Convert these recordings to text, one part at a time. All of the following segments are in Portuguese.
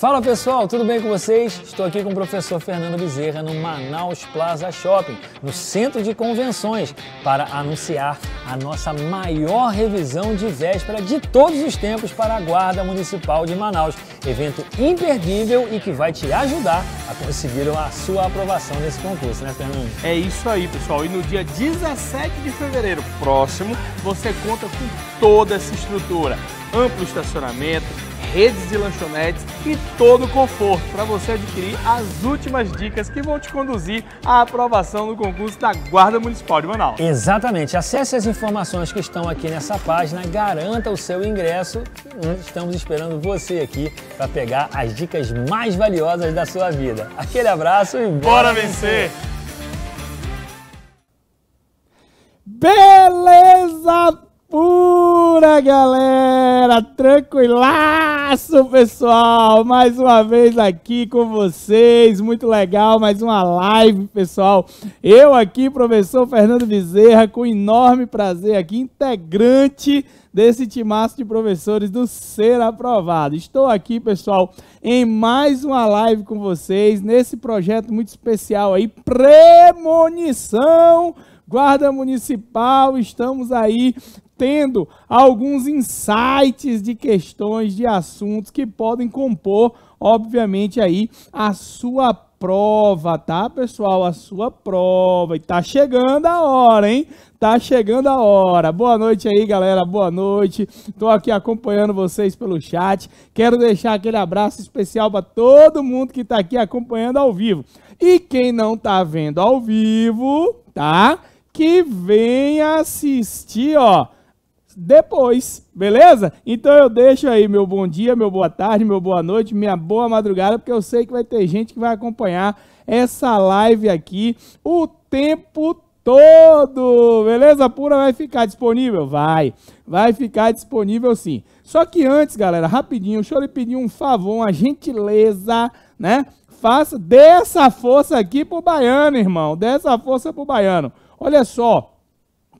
Fala pessoal, tudo bem com vocês? Estou aqui com o professor Fernando Bezerra no Manaus Plaza Shopping, no centro de convenções, para anunciar a nossa maior revisão de véspera de todos os tempos para a Guarda Municipal de Manaus. Evento imperdível e que vai te ajudar a conseguir a sua aprovação nesse concurso, né, Fernando? É isso aí, pessoal. E no dia 17 de fevereiro próximo, você conta com toda essa estrutura: amplo estacionamento redes de lanchonetes e todo o conforto para você adquirir as últimas dicas que vão te conduzir à aprovação no concurso da Guarda Municipal de Manaus. Exatamente. Acesse as informações que estão aqui nessa página, garanta o seu ingresso. Hum, estamos esperando você aqui para pegar as dicas mais valiosas da sua vida. Aquele abraço e bora, bora vencer. vencer! Beleza pura, galera! Tranquilaço, pessoal! Mais uma vez aqui com vocês, muito legal, mais uma live, pessoal. Eu aqui, professor Fernando Bezerra, com enorme prazer aqui, integrante desse timaço de professores do Ser Aprovado. Estou aqui, pessoal, em mais uma live com vocês, nesse projeto muito especial aí, Premonição Guarda Municipal, estamos aí tendo alguns insights de questões, de assuntos que podem compor, obviamente, aí a sua prova, tá, pessoal? A sua prova. E tá chegando a hora, hein? Tá chegando a hora. Boa noite aí, galera. Boa noite. Tô aqui acompanhando vocês pelo chat. Quero deixar aquele abraço especial para todo mundo que tá aqui acompanhando ao vivo. E quem não tá vendo ao vivo, tá? Que venha assistir, ó depois, beleza? Então eu deixo aí meu bom dia, meu boa tarde, meu boa noite, minha boa madrugada, porque eu sei que vai ter gente que vai acompanhar essa live aqui o tempo todo, beleza? Pura vai ficar disponível? Vai, vai ficar disponível sim. Só que antes, galera, rapidinho, deixa eu lhe pedir um favor, uma gentileza, né? Faça dessa força aqui pro baiano, irmão, dessa força pro baiano. Olha só,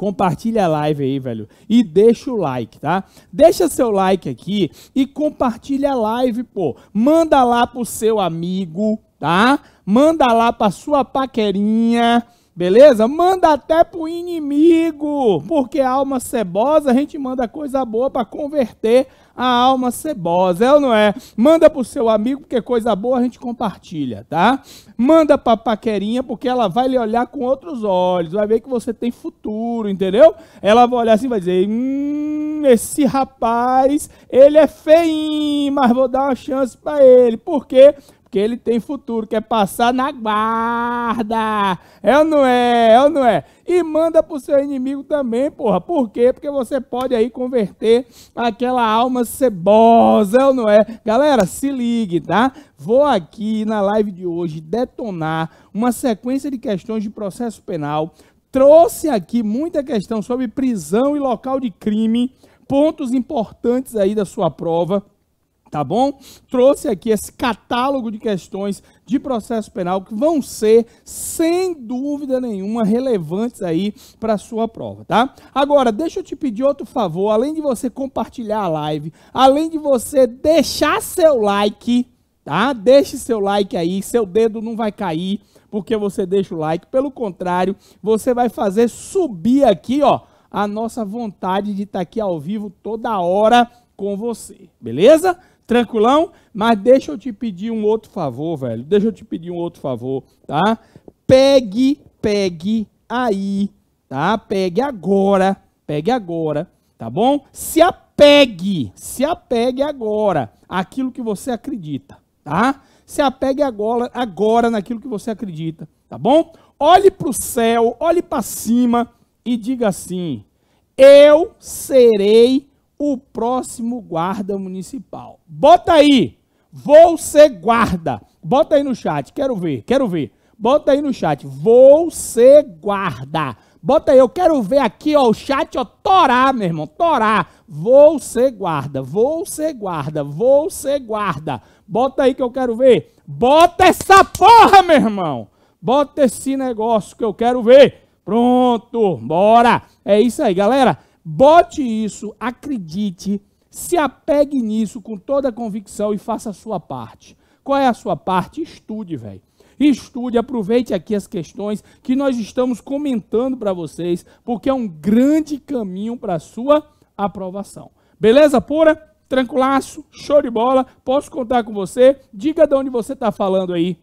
compartilha a live aí, velho. E deixa o like, tá? Deixa seu like aqui e compartilha a live, pô. Manda lá pro seu amigo, tá? Manda lá pra sua paquerinha. Beleza? Manda até pro inimigo, porque alma cebosa a gente manda coisa boa para converter a alma cebosa, é ou não é? Manda pro seu amigo, porque coisa boa a gente compartilha, tá? Manda pra paquerinha, porque ela vai lhe olhar com outros olhos, vai ver que você tem futuro, entendeu? Ela vai olhar assim e vai dizer: hum, esse rapaz, ele é feinho, mas vou dar uma chance para ele. Por quê? Porque ele tem futuro, quer passar na guarda. É ou não é? É ou não é? E manda pro seu inimigo também, porra. Por quê? Porque você pode aí converter aquela alma cebosa, é ou não é? Galera, se ligue, tá? Vou aqui na live de hoje detonar uma sequência de questões de processo penal. Trouxe aqui muita questão sobre prisão e local de crime, pontos importantes aí da sua prova tá bom? Trouxe aqui esse catálogo de questões de processo penal que vão ser, sem dúvida nenhuma, relevantes aí para a sua prova, tá? Agora, deixa eu te pedir outro favor, além de você compartilhar a live, além de você deixar seu like, tá? Deixe seu like aí, seu dedo não vai cair porque você deixa o like, pelo contrário, você vai fazer subir aqui, ó, a nossa vontade de estar tá aqui ao vivo toda hora com você, beleza? Tranquilão? Mas deixa eu te pedir um outro favor, velho. Deixa eu te pedir um outro favor, tá? Pegue, pegue aí, tá? Pegue agora, pegue agora, tá bom? Se apegue, se apegue agora àquilo que você acredita, tá? Se apegue agora, agora naquilo que você acredita, tá bom? Olhe para o céu, olhe para cima e diga assim: Eu serei o próximo guarda municipal. Bota aí, vou ser guarda. Bota aí no chat, quero ver, quero ver. Bota aí no chat, vou ser guarda. Bota aí, eu quero ver aqui, ó, o chat, ó, torar, meu irmão, torar. Vou ser guarda, vou ser guarda, vou ser guarda. Bota aí que eu quero ver. Bota essa porra, meu irmão. Bota esse negócio que eu quero ver. Pronto, bora. É isso aí, galera. Bote isso, acredite, se apegue nisso com toda a convicção e faça a sua parte. Qual é a sua parte? Estude, velho. Estude, aproveite aqui as questões que nós estamos comentando para vocês, porque é um grande caminho para a sua aprovação. Beleza pura? Tranquilaço? Show de bola? Posso contar com você? Diga de onde você está falando aí.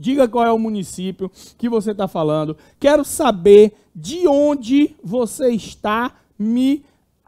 Diga qual é o município que você está falando. Quero saber de onde você está me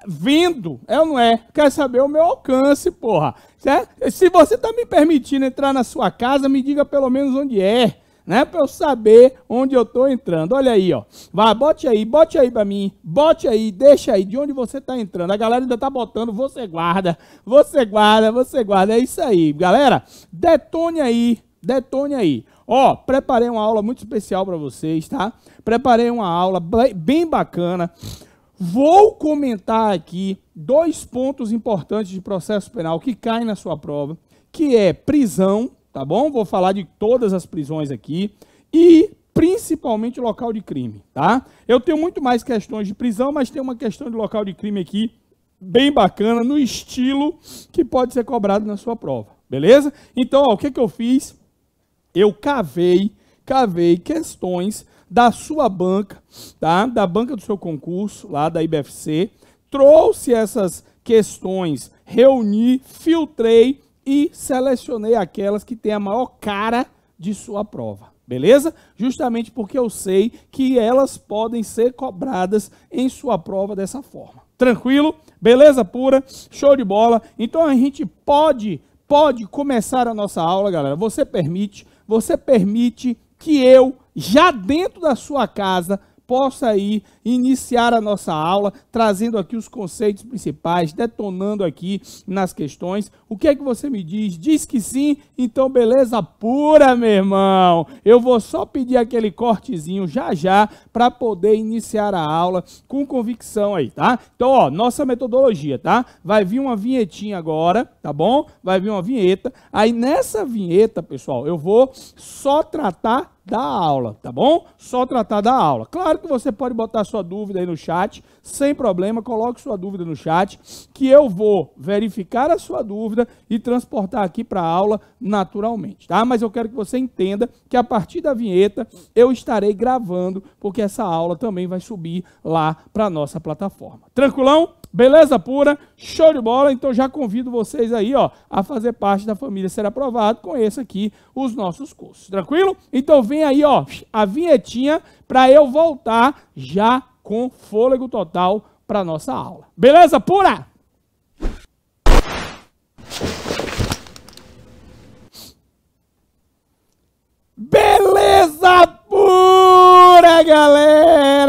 vendo, é ou não é? Quer saber o meu alcance, porra. Certo? Se você está me permitindo entrar na sua casa, me diga pelo menos onde é, né? Para eu saber onde eu estou entrando. Olha aí, ó. Vai, bote aí, bote aí para mim, bote aí, deixa aí de onde você está entrando. A galera ainda tá botando, você guarda, você guarda, você guarda. É isso aí, galera. Detone aí, detone aí. Ó, preparei uma aula muito especial para vocês, tá? Preparei uma aula bem bacana. Vou comentar aqui dois pontos importantes de processo penal que caem na sua prova, que é prisão, tá bom? Vou falar de todas as prisões aqui e principalmente local de crime, tá? Eu tenho muito mais questões de prisão, mas tem uma questão de local de crime aqui bem bacana no estilo que pode ser cobrado na sua prova, beleza? Então, ó, o que que eu fiz? Eu cavei, cavei questões da sua banca, tá? da banca do seu concurso, lá da IBFC, trouxe essas questões, reuni, filtrei e selecionei aquelas que têm a maior cara de sua prova. Beleza? Justamente porque eu sei que elas podem ser cobradas em sua prova dessa forma. Tranquilo? Beleza pura? Show de bola. Então a gente pode pode começar a nossa aula, galera. Você permite, você permite que eu, já dentro da sua casa, possa aí iniciar a nossa aula, trazendo aqui os conceitos principais, detonando aqui nas questões. O que é que você me diz? Diz que sim, então beleza pura, meu irmão. Eu vou só pedir aquele cortezinho já já para poder iniciar a aula com convicção aí, tá? Então, ó, nossa metodologia, tá? Vai vir uma vinhetinha agora, tá bom? Vai vir uma vinheta. Aí nessa vinheta, pessoal, eu vou só tratar da aula, tá bom? Só tratar da aula. Claro que você pode botar sua dúvida aí no chat, sem problema, coloque sua dúvida no chat, que eu vou verificar a sua dúvida e transportar aqui para a aula naturalmente, tá? Mas eu quero que você entenda que a partir da vinheta eu estarei gravando, porque essa aula também vai subir lá para nossa plataforma. Tranquilão? Beleza pura, show de bola. Então já convido vocês aí, ó, a fazer parte da família Ser Aprovado. Conheça aqui os nossos cursos, tranquilo? Então vem aí, ó, a vinhetinha para eu voltar já com fôlego total para nossa aula. Beleza pura? Beleza pura, galera!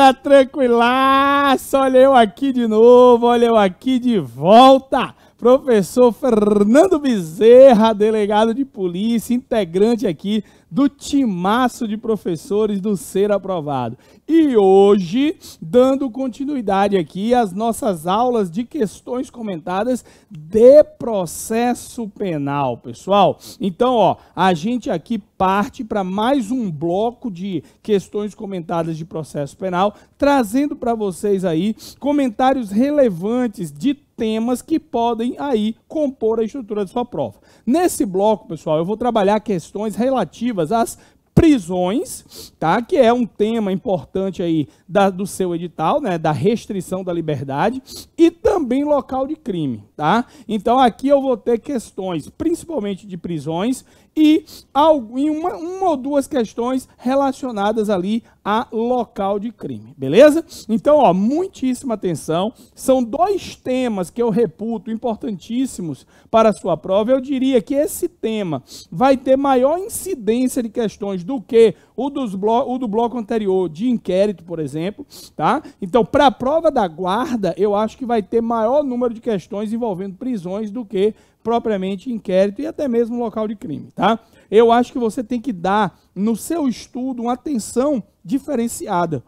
galera, tranquilaço, olha eu aqui de novo, olha eu aqui de volta. Professor Fernando Bezerra, delegado de polícia, integrante aqui do timaço de professores do Ser Aprovado. E hoje, dando continuidade aqui às nossas aulas de questões comentadas de processo penal, pessoal. Então, ó, a gente aqui parte para mais um bloco de questões comentadas de processo penal, trazendo para vocês aí comentários relevantes de temas que podem aí compor a estrutura de sua prova. Nesse bloco, pessoal, eu vou trabalhar questões relativas as prisões, tá? Que é um tema importante aí da, do seu edital, né? Da restrição da liberdade e também local de crime, tá? Então aqui eu vou ter questões, principalmente de prisões e algo, uma, uma ou duas questões relacionadas ali a local de crime, beleza? Então, ó, muitíssima atenção. São dois temas que eu reputo importantíssimos para a sua prova. Eu diria que esse tema vai ter maior incidência de questões do que o, dos blo o do bloco anterior de inquérito, por exemplo, tá? Então, para a prova da guarda, eu acho que vai ter maior número de questões envolvendo prisões do que propriamente inquérito e até mesmo local de crime, tá? Eu acho que você tem que dar no seu estudo uma atenção diferenciada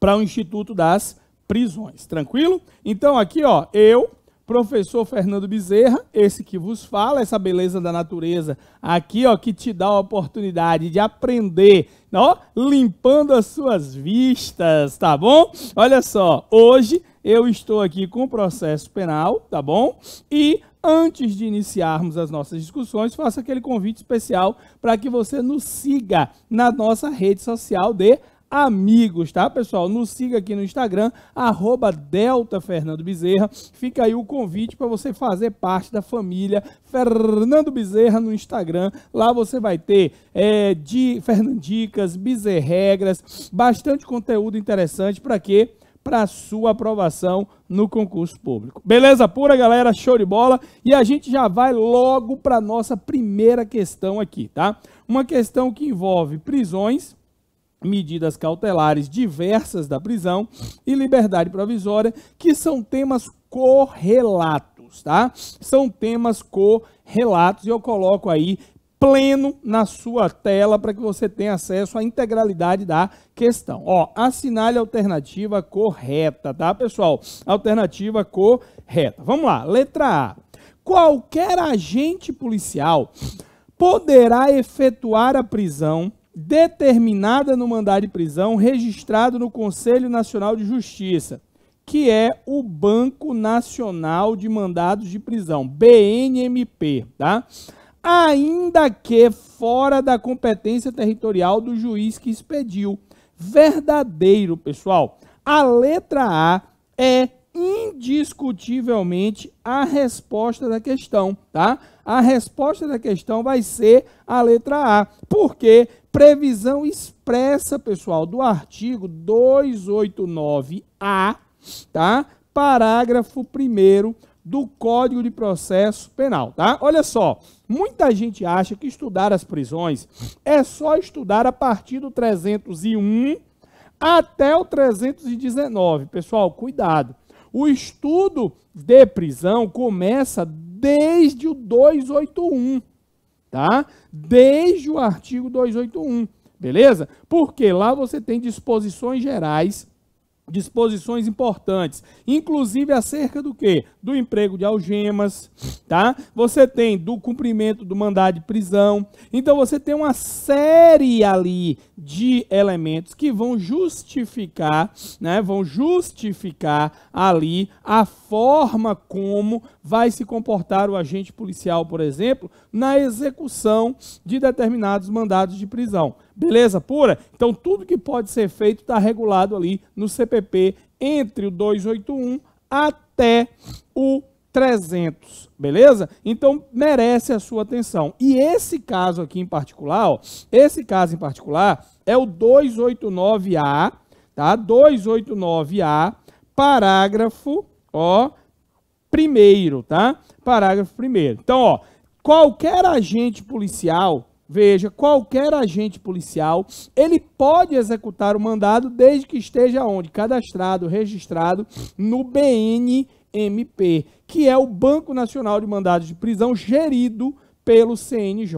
para o Instituto das Prisões. Tranquilo? Então aqui, ó, eu, professor Fernando Bezerra, esse que vos fala, essa beleza da natureza aqui, ó, que te dá a oportunidade de aprender, ó, limpando as suas vistas, tá bom? Olha só, hoje eu estou aqui com o processo penal, tá bom? E antes de iniciarmos as nossas discussões, faço aquele convite especial para que você nos siga na nossa rede social de amigos, tá, pessoal? Nos siga aqui no Instagram, arroba Delta Fernando Bezerra. Fica aí o convite para você fazer parte da família Fernando Bezerra no Instagram. Lá você vai ter é, de Fernandicas, Bezerregras, bastante conteúdo interessante para que para sua aprovação no concurso público. Beleza pura, galera? Show de bola. E a gente já vai logo para nossa primeira questão aqui, tá? Uma questão que envolve prisões, medidas cautelares diversas da prisão e liberdade provisória, que são temas correlatos, tá? São temas correlatos e eu coloco aí pleno na sua tela para que você tenha acesso à integralidade da questão. Ó, assinale a alternativa correta, tá, pessoal? Alternativa correta. Vamos lá, letra A. Qualquer agente policial poderá efetuar a prisão determinada no mandado de prisão registrado no Conselho Nacional de Justiça, que é o Banco Nacional de Mandados de Prisão, BNMP, tá? ainda que fora da competência territorial do juiz que expediu. Verdadeiro, pessoal. A letra A é indiscutivelmente a resposta da questão, tá? A resposta da questão vai ser a letra A. porque Previsão expressa, pessoal, do artigo 289A, tá? Parágrafo 1 do Código de Processo Penal, tá? Olha só, muita gente acha que estudar as prisões é só estudar a partir do 301 até o 319. Pessoal, cuidado. O estudo de prisão começa desde o 281, tá? Desde o artigo 281, beleza? Porque lá você tem disposições gerais disposições importantes, inclusive acerca do que? Do emprego de algemas, tá? Você tem do cumprimento do mandado de prisão. Então você tem uma série ali de elementos que vão justificar, né? Vão justificar ali a forma como vai se comportar o agente policial, por exemplo, na execução de determinados mandados de prisão. Beleza pura? Então tudo que pode ser feito está regulado ali no CPP entre o 281 até o 300, beleza? Então merece a sua atenção. E esse caso aqui em particular, ó, esse caso em particular é o 289A, tá? 289A, parágrafo, ó, primeiro, tá? Parágrafo primeiro. Então, ó, qualquer agente policial Veja, qualquer agente policial, ele pode executar o mandado desde que esteja onde? Cadastrado, registrado no BNMP, que é o Banco Nacional de Mandados de Prisão, gerido pelo CNJ,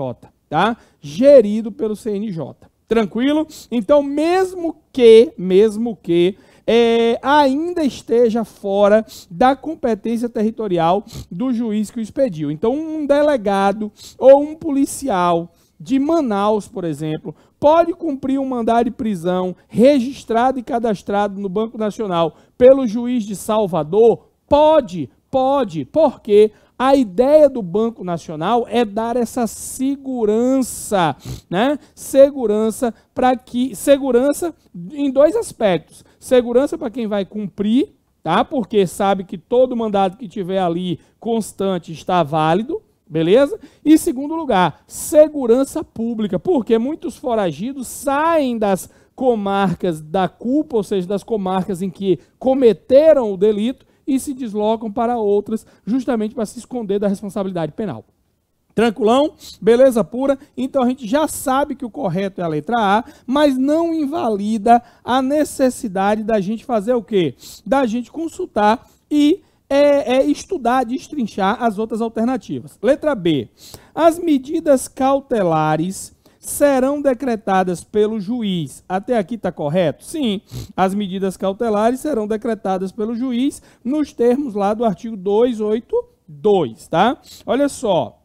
tá? Gerido pelo CNJ. Tranquilo? Então, mesmo que, mesmo que é, ainda esteja fora da competência territorial do juiz que o expediu. Então, um delegado ou um policial de Manaus, por exemplo, pode cumprir um mandado de prisão registrado e cadastrado no Banco Nacional pelo juiz de Salvador? Pode, pode, porque a ideia do Banco Nacional é dar essa segurança, né? Segurança para que segurança em dois aspectos. Segurança para quem vai cumprir, tá? Porque sabe que todo mandado que tiver ali constante está válido Beleza? E segundo lugar, segurança pública, porque muitos foragidos saem das comarcas da culpa, ou seja, das comarcas em que cometeram o delito e se deslocam para outras, justamente para se esconder da responsabilidade penal. Tranquilão? Beleza pura? Então a gente já sabe que o correto é a letra A, mas não invalida a necessidade da gente fazer o quê? Da gente consultar e é, é estudar, destrinchar as outras alternativas. Letra B. As medidas cautelares serão decretadas pelo juiz. Até aqui está correto? Sim, as medidas cautelares serão decretadas pelo juiz nos termos lá do artigo 282, tá? Olha só,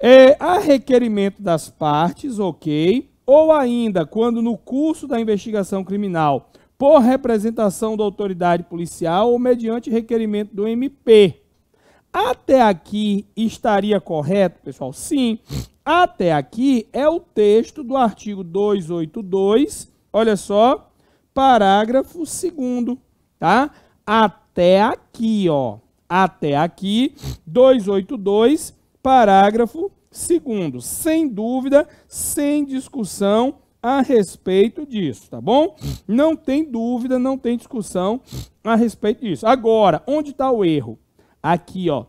é, a requerimento das partes, ok, ou ainda quando no curso da investigação criminal por representação da autoridade policial ou mediante requerimento do MP. Até aqui estaria correto, pessoal? Sim. Até aqui é o texto do artigo 282, olha só, parágrafo 2 tá? Até aqui, ó. Até aqui, 282, parágrafo 2 Sem dúvida, sem discussão, a respeito disso, tá bom? Não tem dúvida, não tem discussão a respeito disso. Agora, onde está o erro? Aqui, ó.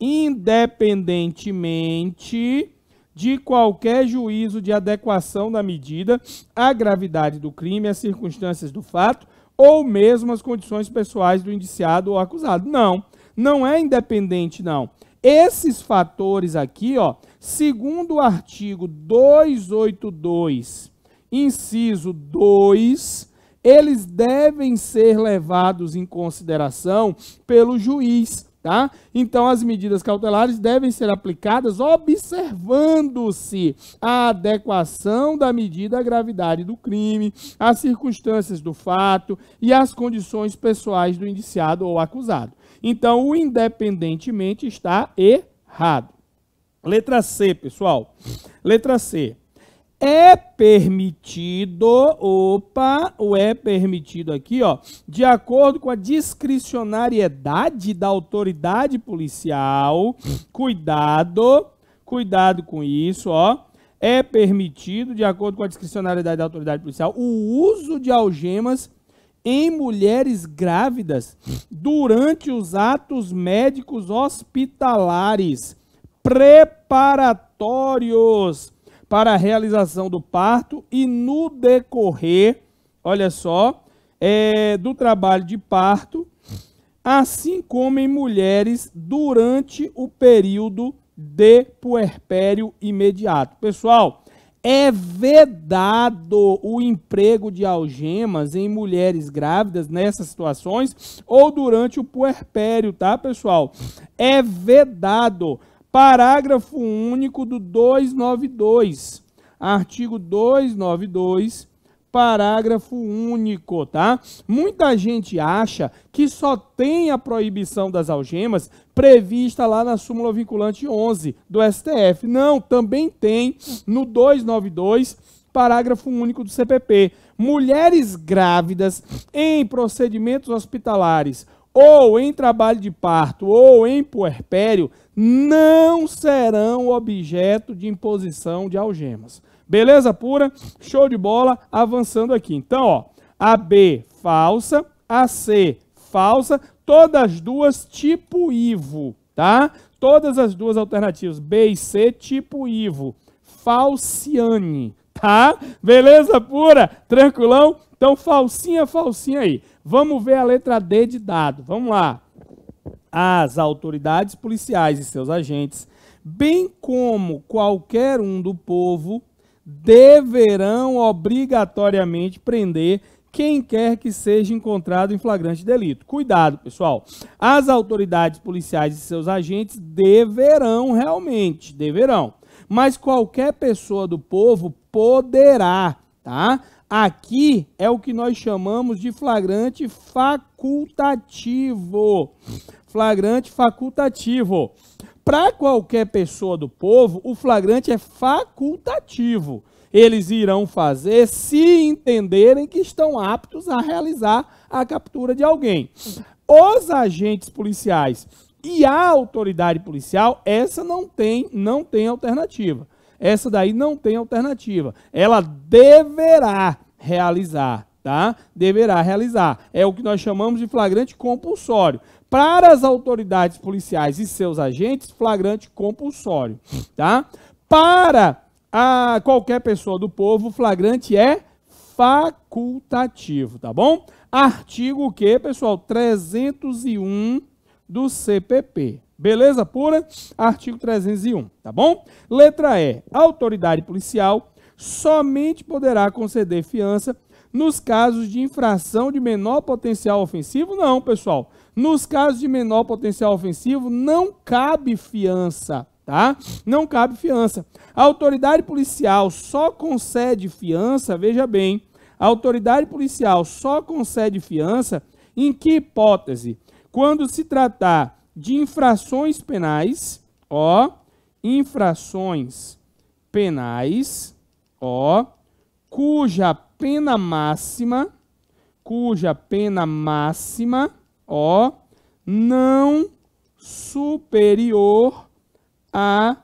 Independentemente de qualquer juízo de adequação da medida à gravidade do crime, às circunstâncias do fato ou mesmo às condições pessoais do indiciado ou acusado. Não, não é independente, não. Esses fatores aqui, ó, segundo o artigo 282 inciso 2, eles devem ser levados em consideração pelo juiz, tá? Então as medidas cautelares devem ser aplicadas observando-se a adequação da medida à gravidade do crime, às circunstâncias do fato e às condições pessoais do indiciado ou acusado. Então o independentemente está errado. Letra C, pessoal. Letra C é permitido, opa, o é permitido aqui, ó, de acordo com a discricionariedade da autoridade policial. Cuidado, cuidado com isso, ó. É permitido, de acordo com a discricionariedade da autoridade policial, o uso de algemas em mulheres grávidas durante os atos médicos hospitalares preparatórios para a realização do parto e no decorrer, olha só, é, do trabalho de parto, assim como em mulheres durante o período de puerpério imediato. Pessoal, é vedado o emprego de algemas em mulheres grávidas nessas situações ou durante o puerpério, tá, pessoal? É vedado. Parágrafo único do 292. Artigo 292, parágrafo único, tá? Muita gente acha que só tem a proibição das algemas prevista lá na súmula vinculante 11 do STF. Não, também tem no 292, parágrafo único do CPP. Mulheres grávidas em procedimentos hospitalares ou em trabalho de parto ou em puerpério não serão objeto de imposição de algemas. Beleza pura? Show de bola, avançando aqui. Então, ó, a B falsa, a C falsa, todas duas tipo IVO, tá? Todas as duas alternativas, B e C, tipo IVO. Falciane, tá? Beleza pura? Tranquilão? Então, falsinha, falsinha aí. Vamos ver a letra D de dado. Vamos lá. As autoridades policiais e seus agentes, bem como qualquer um do povo, deverão obrigatoriamente prender quem quer que seja encontrado em flagrante delito. Cuidado, pessoal. As autoridades policiais e seus agentes deverão realmente, deverão. Mas qualquer pessoa do povo poderá, tá? Aqui é o que nós chamamos de flagrante facultativo. Flagrante facultativo. Para qualquer pessoa do povo, o flagrante é facultativo. Eles irão fazer se entenderem que estão aptos a realizar a captura de alguém. Os agentes policiais e a autoridade policial, essa não tem, não tem alternativa. Essa daí não tem alternativa. Ela deverá realizar, tá? Deverá realizar. É o que nós chamamos de flagrante compulsório. Para as autoridades policiais e seus agentes, flagrante compulsório, tá? Para a qualquer pessoa do povo, flagrante é facultativo, tá bom? Artigo o quê, pessoal, 301 do CPP. Beleza pura? Artigo 301, tá bom? Letra E. autoridade policial somente poderá conceder fiança nos casos de infração de menor potencial ofensivo? Não, pessoal. Nos casos de menor potencial ofensivo, não cabe fiança, tá? Não cabe fiança. A autoridade policial só concede fiança, veja bem, a autoridade policial só concede fiança em que hipótese? Quando se tratar de infrações penais, ó, infrações penais, ó, cuja pena máxima, cuja pena máxima, ó, não superior a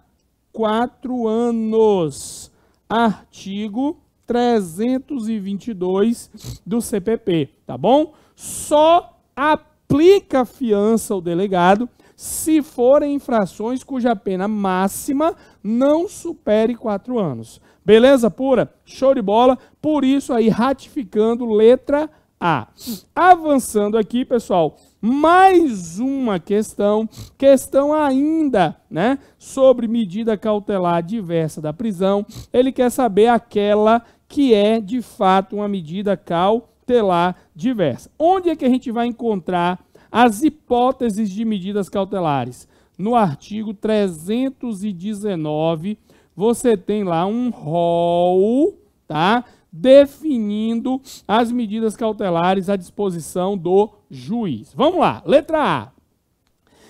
quatro anos. Artigo 322 do CPP, tá bom? Só a aplica a fiança ao delegado se forem infrações cuja pena máxima não supere quatro anos. Beleza pura? Show de bola. Por isso aí, ratificando letra A. Avançando aqui, pessoal, mais uma questão, questão ainda, né, sobre medida cautelar diversa da prisão. Ele quer saber aquela que é de fato uma medida cautelar cautelar diversa. Onde é que a gente vai encontrar as hipóteses de medidas cautelares? No artigo 319, você tem lá um rol, tá? Definindo as medidas cautelares à disposição do juiz. Vamos lá, letra A.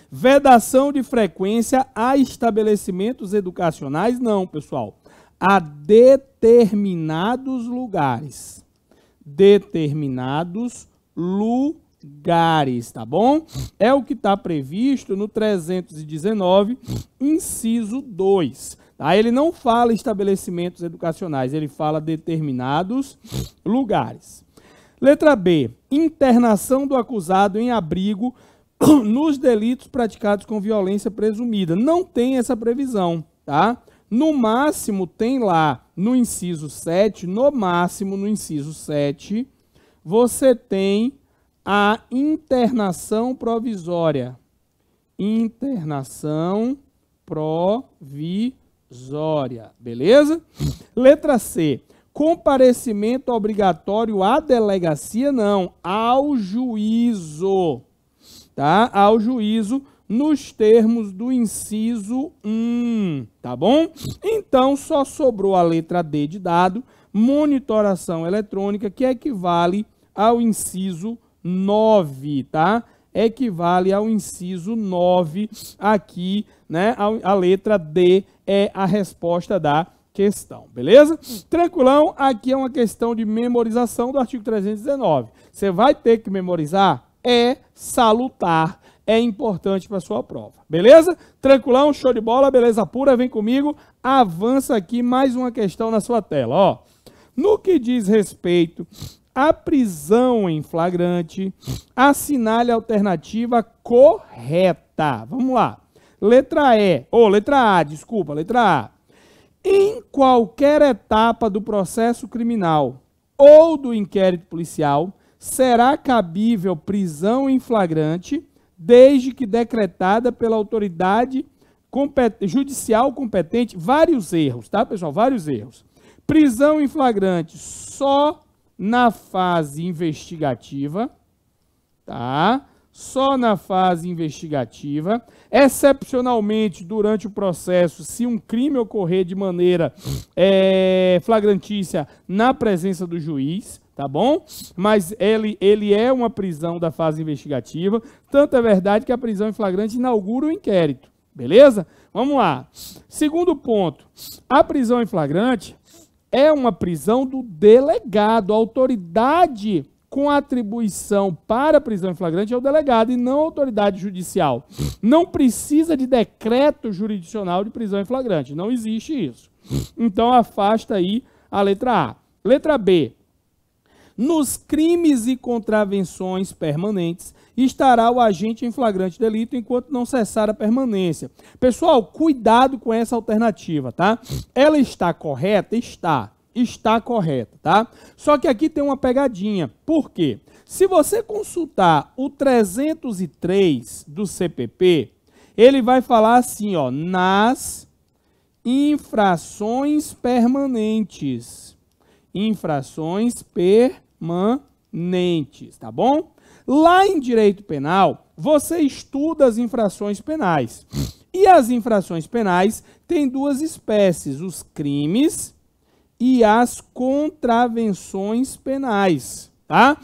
Vedação de frequência a estabelecimentos educacionais, não, pessoal. A determinados lugares determinados lugares, tá bom? É o que está previsto no 319, inciso 2. Tá? Ele não fala estabelecimentos educacionais, ele fala determinados lugares. Letra B, internação do acusado em abrigo nos delitos praticados com violência presumida. Não tem essa previsão, tá? No máximo tem lá no inciso 7, no máximo no inciso 7, você tem a internação provisória. Internação provisória, beleza? Letra C. Comparecimento obrigatório à delegacia, não, ao juízo, tá? Ao juízo nos termos do inciso 1, tá bom? Então só sobrou a letra D de dado, monitoração eletrônica, que equivale ao inciso 9, tá? Equivale ao inciso 9 aqui, né? A, a letra D é a resposta da questão, beleza? Tranquilão, aqui é uma questão de memorização do artigo 319. Você vai ter que memorizar? É salutar é importante para sua prova. Beleza? Tranquilão, show de bola, beleza pura, vem comigo. Avança aqui mais uma questão na sua tela, ó. No que diz respeito à prisão em flagrante, assinale a alternativa correta. Vamos lá. Letra E, ou oh, letra A, desculpa, letra A. Em qualquer etapa do processo criminal ou do inquérito policial, será cabível prisão em flagrante desde que decretada pela autoridade compet... judicial competente. Vários erros, tá, pessoal? Vários erros. Prisão em flagrante só na fase investigativa, tá? Só na fase investigativa, excepcionalmente durante o processo, se um crime ocorrer de maneira é, flagrantícia na presença do juiz, tá bom? Mas ele, ele é uma prisão da fase investigativa. Tanto é verdade que a prisão em flagrante inaugura o inquérito, beleza? Vamos lá. Segundo ponto: a prisão em flagrante é uma prisão do delegado, a autoridade com atribuição para prisão em flagrante é o delegado e não a autoridade judicial. Não precisa de decreto jurisdicional de prisão em flagrante, não existe isso. Então afasta aí a letra A. Letra B nos crimes e contravenções permanentes, estará o agente em flagrante delito enquanto não cessar a permanência. Pessoal, cuidado com essa alternativa, tá? Ela está correta? Está. Está correta, tá? Só que aqui tem uma pegadinha. Por quê? Se você consultar o 303 do CPP, ele vai falar assim, ó, nas infrações permanentes infrações permanentes permanentes, tá bom? Lá em direito penal, você estuda as infrações penais. E as infrações penais têm duas espécies: os crimes e as contravenções penais, tá?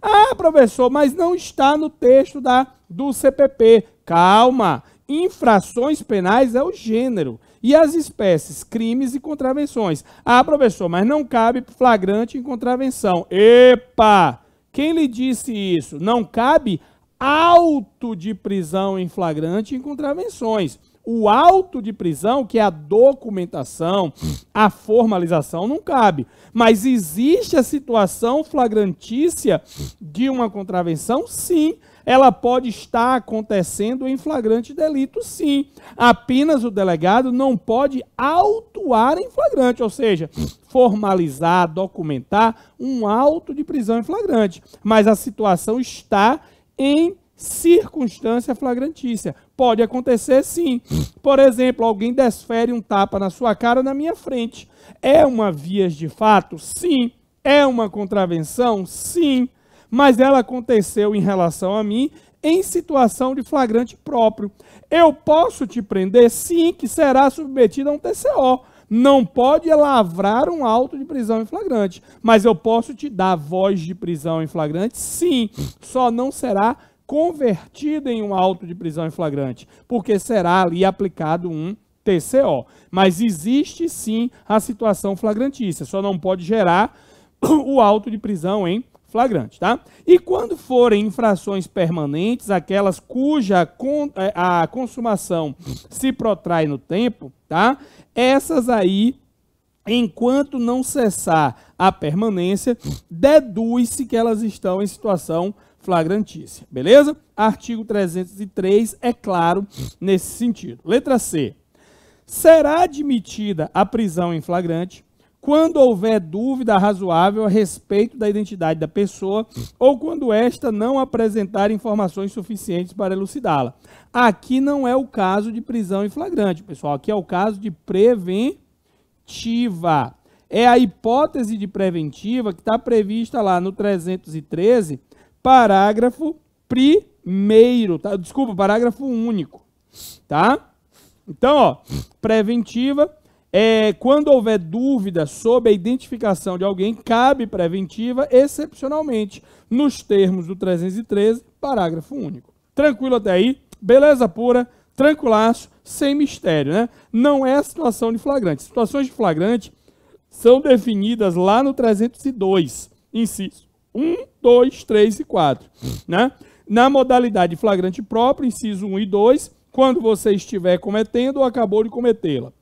Ah, professor, mas não está no texto da do CPP. Calma, infrações penais é o gênero e as espécies, crimes e contravenções. Ah, professor, mas não cabe flagrante em contravenção. Epa! Quem lhe disse isso? Não cabe auto de prisão em flagrante em contravenções o auto de prisão, que é a documentação, a formalização, não cabe. Mas existe a situação flagrantícia de uma contravenção? Sim. Ela pode estar acontecendo em flagrante delito, sim. Apenas o delegado não pode autuar em flagrante, ou seja, formalizar, documentar um auto de prisão em flagrante. Mas a situação está em circunstância flagrantícia. Pode acontecer sim. Por exemplo, alguém desfere um tapa na sua cara na minha frente. É uma vias de fato? Sim. É uma contravenção? Sim. Mas ela aconteceu em relação a mim em situação de flagrante próprio. Eu posso te prender? Sim, que será submetida a um TCO. Não pode lavrar um auto de prisão em flagrante, mas eu posso te dar voz de prisão em flagrante? Sim, só não será convertida em um auto de prisão em flagrante, porque será ali aplicado um TCO. Mas existe sim a situação flagrantícia, só não pode gerar o auto de prisão em flagrante, tá? E quando forem infrações permanentes, aquelas cuja é, a consumação se protrai no tempo, tá? Essas aí enquanto não cessar a permanência, deduz-se que elas estão em situação flagrantícia. Beleza? Artigo 303 é claro nesse sentido. Letra C. Será admitida a prisão em flagrante quando houver dúvida razoável a respeito da identidade da pessoa ou quando esta não apresentar informações suficientes para elucidá-la. Aqui não é o caso de prisão em flagrante, pessoal. Aqui é o caso de preventiva. É a hipótese de preventiva que está prevista lá no 313 parágrafo primeiro, tá? Desculpa, parágrafo único, tá? Então, ó, preventiva é quando houver dúvida sobre a identificação de alguém, cabe preventiva excepcionalmente nos termos do 313, parágrafo único. Tranquilo até aí? Beleza pura? Tranquilaço, sem mistério, né? Não é a situação de flagrante. Situações de flagrante são definidas lá no 302, inciso 1, 2, 3 e 4. Né? Na modalidade flagrante próprio, inciso 1 e 2, quando você estiver cometendo ou acabou de cometê-la.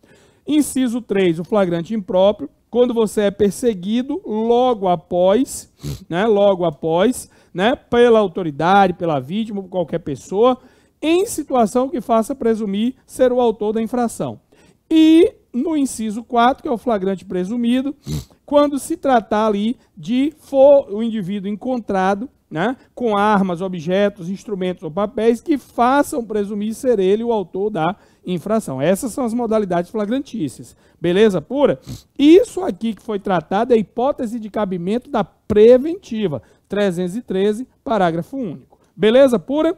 Inciso 3, o flagrante impróprio, quando você é perseguido logo após, né, logo após, né, pela autoridade, pela vítima, por qualquer pessoa, em situação que faça presumir ser o autor da infração. E no inciso 4, que é o flagrante presumido, quando se tratar ali de for o indivíduo encontrado né, com armas, objetos, instrumentos ou papéis que façam presumir ser ele o autor da infração. Essas são as modalidades flagrantícias. Beleza pura? Isso aqui que foi tratado é a hipótese de cabimento da preventiva, 313, parágrafo único. Beleza pura?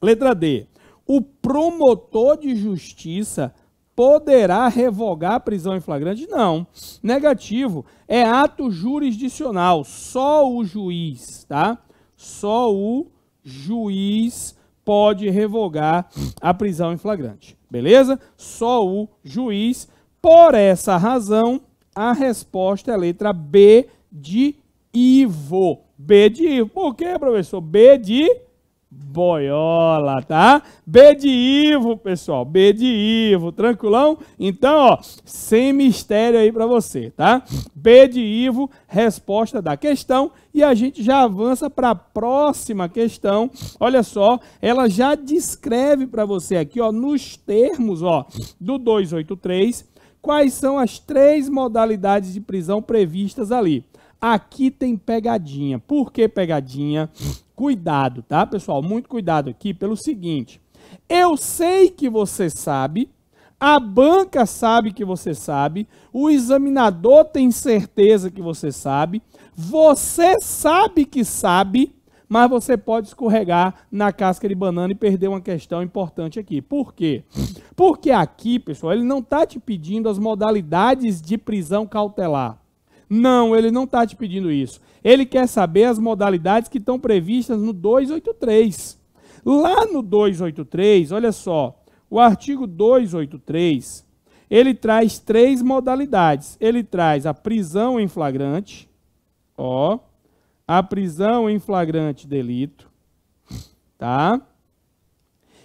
Letra D. O promotor de justiça poderá revogar a prisão em flagrante? Não. Negativo. É ato jurisdicional. Só o juiz, tá? Só o juiz pode revogar a prisão em flagrante. Beleza? Só o juiz. Por essa razão, a resposta é a letra B de Ivo. B de Ivo. Por quê, professor? B de boiola, tá? B de Ivo, pessoal, B de Ivo, tranquilão? Então, ó, sem mistério aí para você, tá? B de Ivo, resposta da questão e a gente já avança para a próxima questão. Olha só, ela já descreve para você aqui, ó, nos termos, ó, do 283, quais são as três modalidades de prisão previstas ali. Aqui tem pegadinha. Por que pegadinha? Cuidado, tá, pessoal? Muito cuidado aqui pelo seguinte. Eu sei que você sabe, a banca sabe que você sabe, o examinador tem certeza que você sabe, você sabe que sabe, mas você pode escorregar na casca de banana e perder uma questão importante aqui. Por quê? Porque aqui, pessoal, ele não está te pedindo as modalidades de prisão cautelar. Não, ele não está te pedindo isso. Ele quer saber as modalidades que estão previstas no 283. Lá no 283, olha só, o artigo 283, ele traz três modalidades. Ele traz a prisão em flagrante, ó, a prisão em flagrante delito, tá?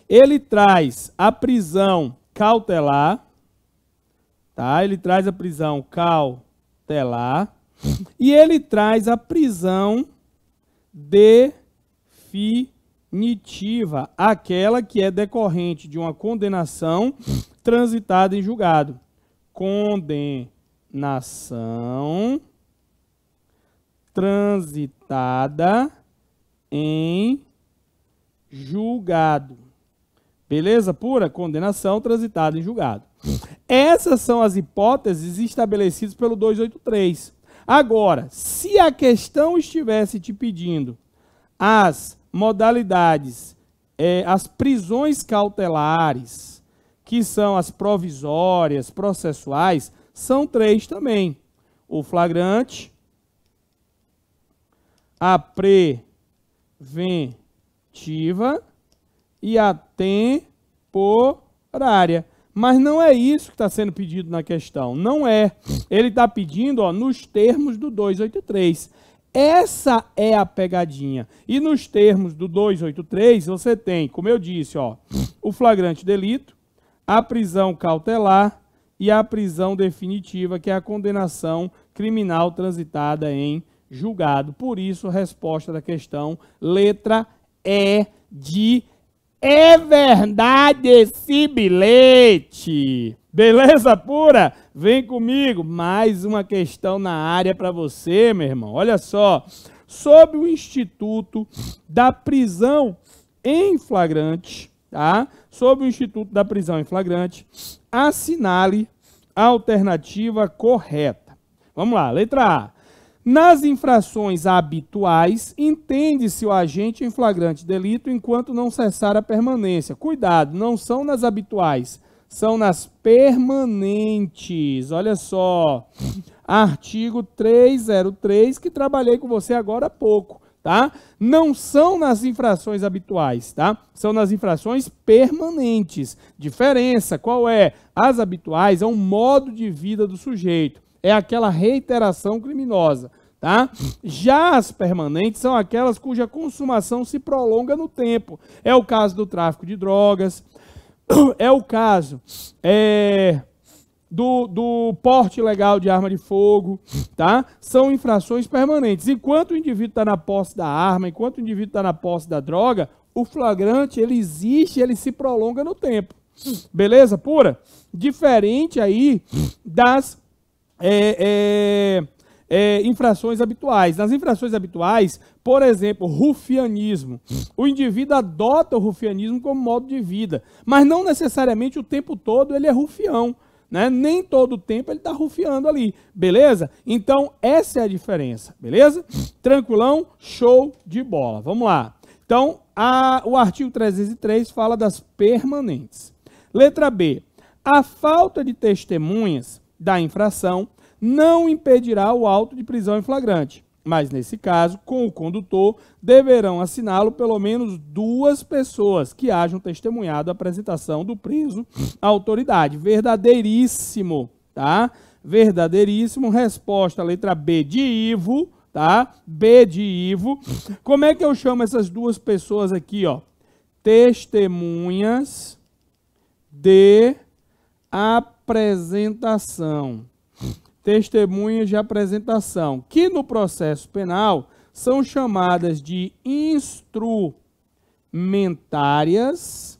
Ele traz a prisão cautelar, tá? Ele traz a prisão cal lá E ele traz a prisão definitiva, aquela que é decorrente de uma condenação transitada em julgado. Condenação transitada em julgado. Beleza pura? Condenação transitada em julgado. Essas são as hipóteses estabelecidas pelo 283. Agora, se a questão estivesse te pedindo as modalidades, é, as prisões cautelares, que são as provisórias, processuais, são três também: o flagrante, a preventiva e a temporária. Mas não é isso que está sendo pedido na questão. Não é. Ele está pedindo ó, nos termos do 283. Essa é a pegadinha. E nos termos do 283, você tem, como eu disse, ó, o flagrante delito, a prisão cautelar e a prisão definitiva, que é a condenação criminal transitada em julgado. Por isso, resposta da questão, letra E de é verdade esse bilhete. Beleza pura? Vem comigo. Mais uma questão na área para você, meu irmão. Olha só. Sobre o Instituto da Prisão em Flagrante, tá? Sobre o Instituto da Prisão em Flagrante, assinale a alternativa correta. Vamos lá, letra A. Nas infrações habituais, entende-se o agente em flagrante delito enquanto não cessar a permanência. Cuidado, não são nas habituais, são nas permanentes. Olha só. Artigo 303 que trabalhei com você agora há pouco, tá? Não são nas infrações habituais, tá? São nas infrações permanentes. Diferença qual é? As habituais é um modo de vida do sujeito é aquela reiteração criminosa. Tá? Já as permanentes são aquelas cuja consumação se prolonga no tempo. É o caso do tráfico de drogas, é o caso é, do, do porte legal de arma de fogo, tá? São infrações permanentes. Enquanto o indivíduo está na posse da arma, enquanto o indivíduo está na posse da droga, o flagrante ele existe, ele se prolonga no tempo. Beleza? Pura? Diferente aí das é, é, é, infrações habituais. Nas infrações habituais, por exemplo, rufianismo. O indivíduo adota o rufianismo como modo de vida, mas não necessariamente o tempo todo ele é rufião. Né? Nem todo o tempo ele está rufiando ali, beleza? Então, essa é a diferença, beleza? Tranquilão, show de bola. Vamos lá. Então, a, o artigo 303 fala das permanentes. Letra B. A falta de testemunhas da infração não impedirá o auto de prisão em flagrante, mas nesse caso, com o condutor, deverão assiná-lo pelo menos duas pessoas que hajam testemunhado a apresentação do preso à autoridade. Verdadeiríssimo, tá? Verdadeiríssimo. Resposta, letra B de Ivo, tá? B de Ivo. Como é que eu chamo essas duas pessoas aqui, ó? Testemunhas de apresentação testemunhas de apresentação, que no processo penal são chamadas de instrumentárias,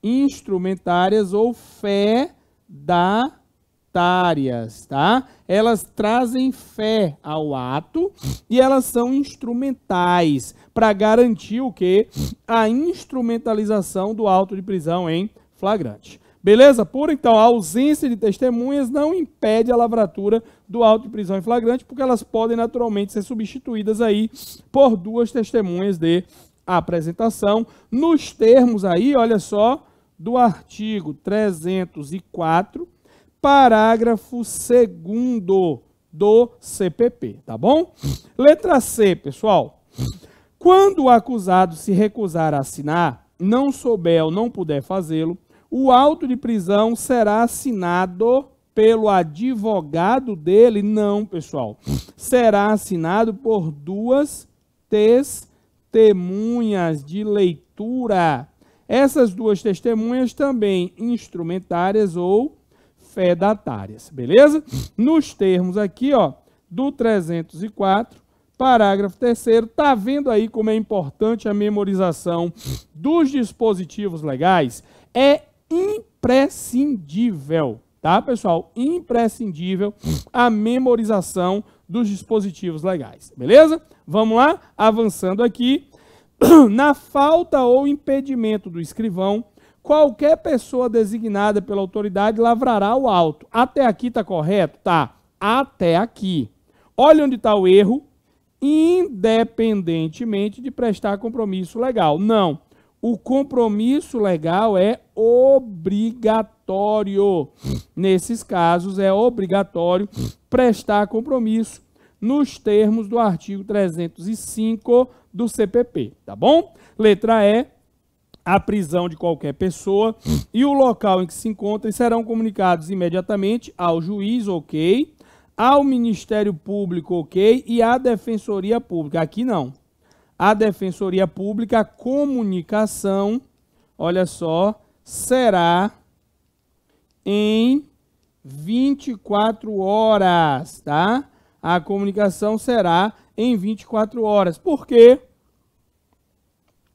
instrumentárias ou fedatárias, tá? Elas trazem fé ao ato e elas são instrumentais para garantir o que a instrumentalização do auto de prisão em flagrante. Beleza pura? Então, a ausência de testemunhas não impede a lavratura do auto de prisão em flagrante, porque elas podem naturalmente ser substituídas aí por duas testemunhas de apresentação, nos termos aí, olha só, do artigo 304, parágrafo 2 do CPP, tá bom? Letra C, pessoal. Quando o acusado se recusar a assinar, não souber ou não puder fazê-lo, o auto de prisão será assinado pelo advogado dele? Não, pessoal. Será assinado por duas testemunhas de leitura. Essas duas testemunhas também instrumentárias ou fedatárias, beleza? Nos termos aqui, ó, do 304, parágrafo 3 tá vendo aí como é importante a memorização dos dispositivos legais? É imprescindível, tá, pessoal? Imprescindível a memorização dos dispositivos legais, beleza? Vamos lá, avançando aqui. Na falta ou impedimento do escrivão, qualquer pessoa designada pela autoridade lavrará o auto. Até aqui tá correto? Tá. Até aqui. Olha onde está o erro, independentemente de prestar compromisso legal. Não o compromisso legal é obrigatório. Nesses casos, é obrigatório prestar compromisso nos termos do artigo 305 do CPP, tá bom? Letra E, a prisão de qualquer pessoa e o local em que se encontra serão comunicados imediatamente ao juiz, ok, ao Ministério Público, ok, e à Defensoria Pública. Aqui não a Defensoria Pública, a comunicação, olha só, será em 24 horas, tá? A comunicação será em 24 horas. Por quê?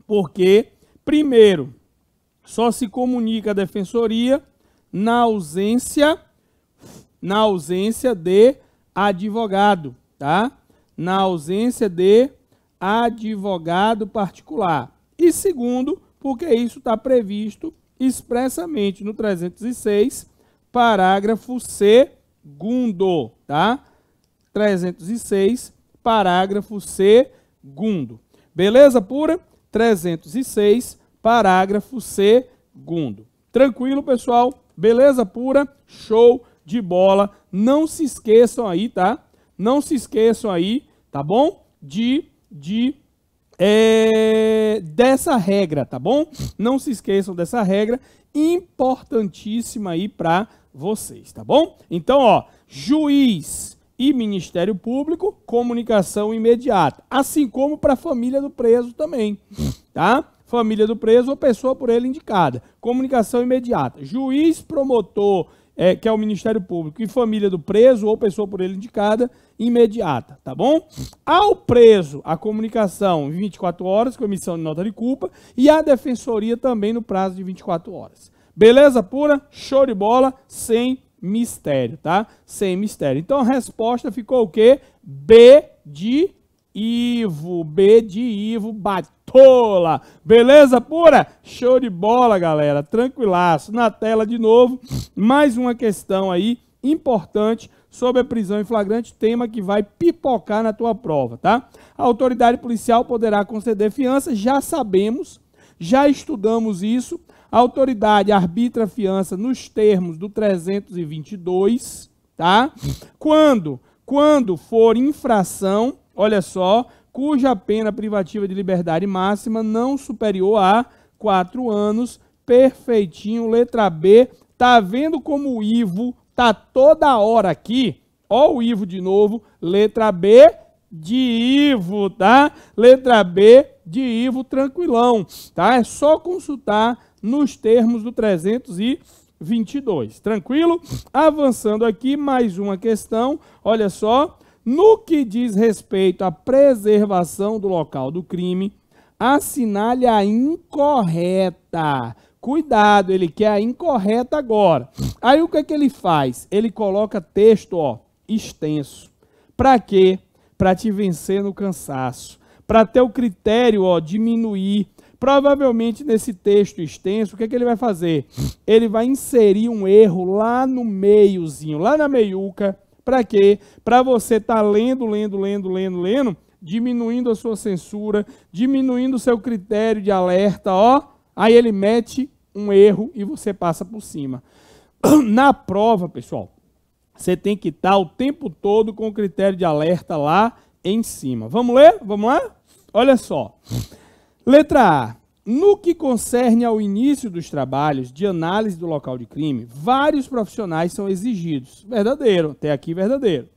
Porque, primeiro, só se comunica a defensoria na ausência na ausência de advogado, tá? Na ausência de advogado particular. E segundo, porque isso está previsto expressamente no 306, parágrafo segundo, tá? 306, parágrafo segundo. Beleza pura? 306, parágrafo segundo. Tranquilo, pessoal? Beleza pura? Show de bola. Não se esqueçam aí, tá? Não se esqueçam aí, tá bom? De de é, dessa regra, tá bom? Não se esqueçam dessa regra importantíssima aí para vocês, tá bom? Então, ó, juiz e Ministério Público, comunicação imediata, assim como para a família do preso também, tá? Família do preso ou pessoa por ele indicada, comunicação imediata. Juiz, promotor é, que é o Ministério Público, e família do preso ou pessoa por ele indicada, imediata, tá bom? Ao preso, a comunicação em 24 horas, com emissão de nota de culpa, e a defensoria também no prazo de 24 horas. Beleza pura? Show de bola, sem mistério, tá? Sem mistério. Então a resposta ficou o quê? B de Ivo, B de Ivo, Batola. Beleza pura? Show de bola, galera. Tranquilaço. Na tela de novo, mais uma questão aí importante sobre a prisão em flagrante, tema que vai pipocar na tua prova, tá? A autoridade policial poderá conceder fiança, já sabemos, já estudamos isso. A autoridade arbitra a fiança nos termos do 322, tá? Quando, quando for infração olha só, cuja pena privativa de liberdade máxima não superior a quatro anos, perfeitinho, letra B. Tá vendo como o Ivo tá toda hora aqui? Ó o Ivo de novo, letra B de Ivo, tá? Letra B de Ivo, tranquilão, tá? É só consultar nos termos do 322, tranquilo? Avançando aqui, mais uma questão, olha só. No que diz respeito à preservação do local do crime, assinale a incorreta. Cuidado, ele quer a incorreta agora. Aí o que é que ele faz? Ele coloca texto, ó, extenso. Para quê? Para te vencer no cansaço, para ter o critério, ó, diminuir. Provavelmente nesse texto extenso, o que é que ele vai fazer? Ele vai inserir um erro lá no meiozinho, lá na meiuca, para quê? Para você estar tá lendo, lendo, lendo, lendo, lendo, diminuindo a sua censura, diminuindo o seu critério de alerta, ó. Aí ele mete um erro e você passa por cima. Na prova, pessoal, você tem que estar tá o tempo todo com o critério de alerta lá em cima. Vamos ler? Vamos lá? Olha só. Letra A. No que concerne ao início dos trabalhos de análise do local de crime, vários profissionais são exigidos. Verdadeiro, até aqui verdadeiro.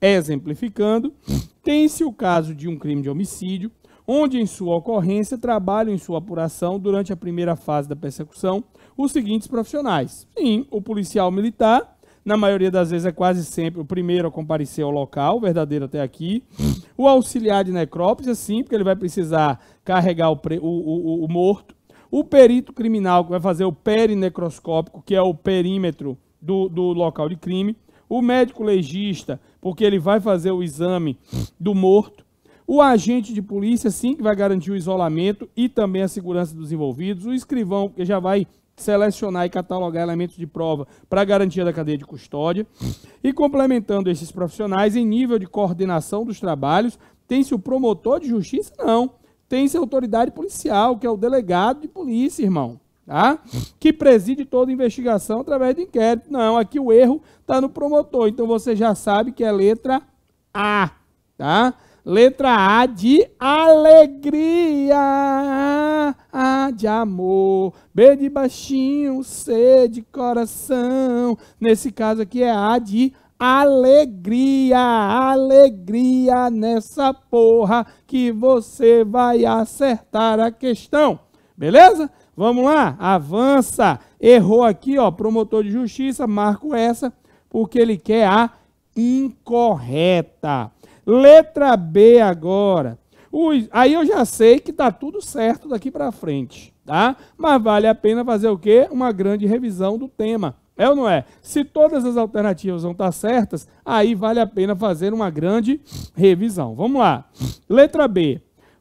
Exemplificando, tem-se o caso de um crime de homicídio, onde em sua ocorrência trabalham em sua apuração durante a primeira fase da persecução os seguintes profissionais. Sim, o policial militar, na maioria das vezes é quase sempre o primeiro a comparecer ao local, verdadeiro até aqui. O auxiliar de necrópsia, sim, porque ele vai precisar carregar o, pre, o, o, o morto. O perito criminal, que vai fazer o perinecroscópico, que é o perímetro do, do local de crime. O médico legista, porque ele vai fazer o exame do morto. O agente de polícia, sim, que vai garantir o isolamento e também a segurança dos envolvidos. O escrivão, que já vai selecionar e catalogar elementos de prova para garantia da cadeia de custódia. E complementando esses profissionais, em nível de coordenação dos trabalhos, tem-se o promotor de justiça? Não tem-se autoridade policial, que é o delegado de polícia, irmão. Tá? Que preside toda investigação através do inquérito. Não, aqui o erro está no promotor. Então você já sabe que é letra A. Tá? Letra A de alegria, A de amor, B de baixinho, C de coração. Nesse caso aqui é A de alegria, alegria nessa porra que você vai acertar a questão. Beleza? Vamos lá, avança. Errou aqui, ó, promotor de justiça, marco essa, porque ele quer a incorreta. Letra B agora. aí eu já sei que tá tudo certo daqui para frente, tá? Mas vale a pena fazer o quê? Uma grande revisão do tema. É ou não é? Se todas as alternativas vão estar certas, aí vale a pena fazer uma grande revisão. Vamos lá. Letra B.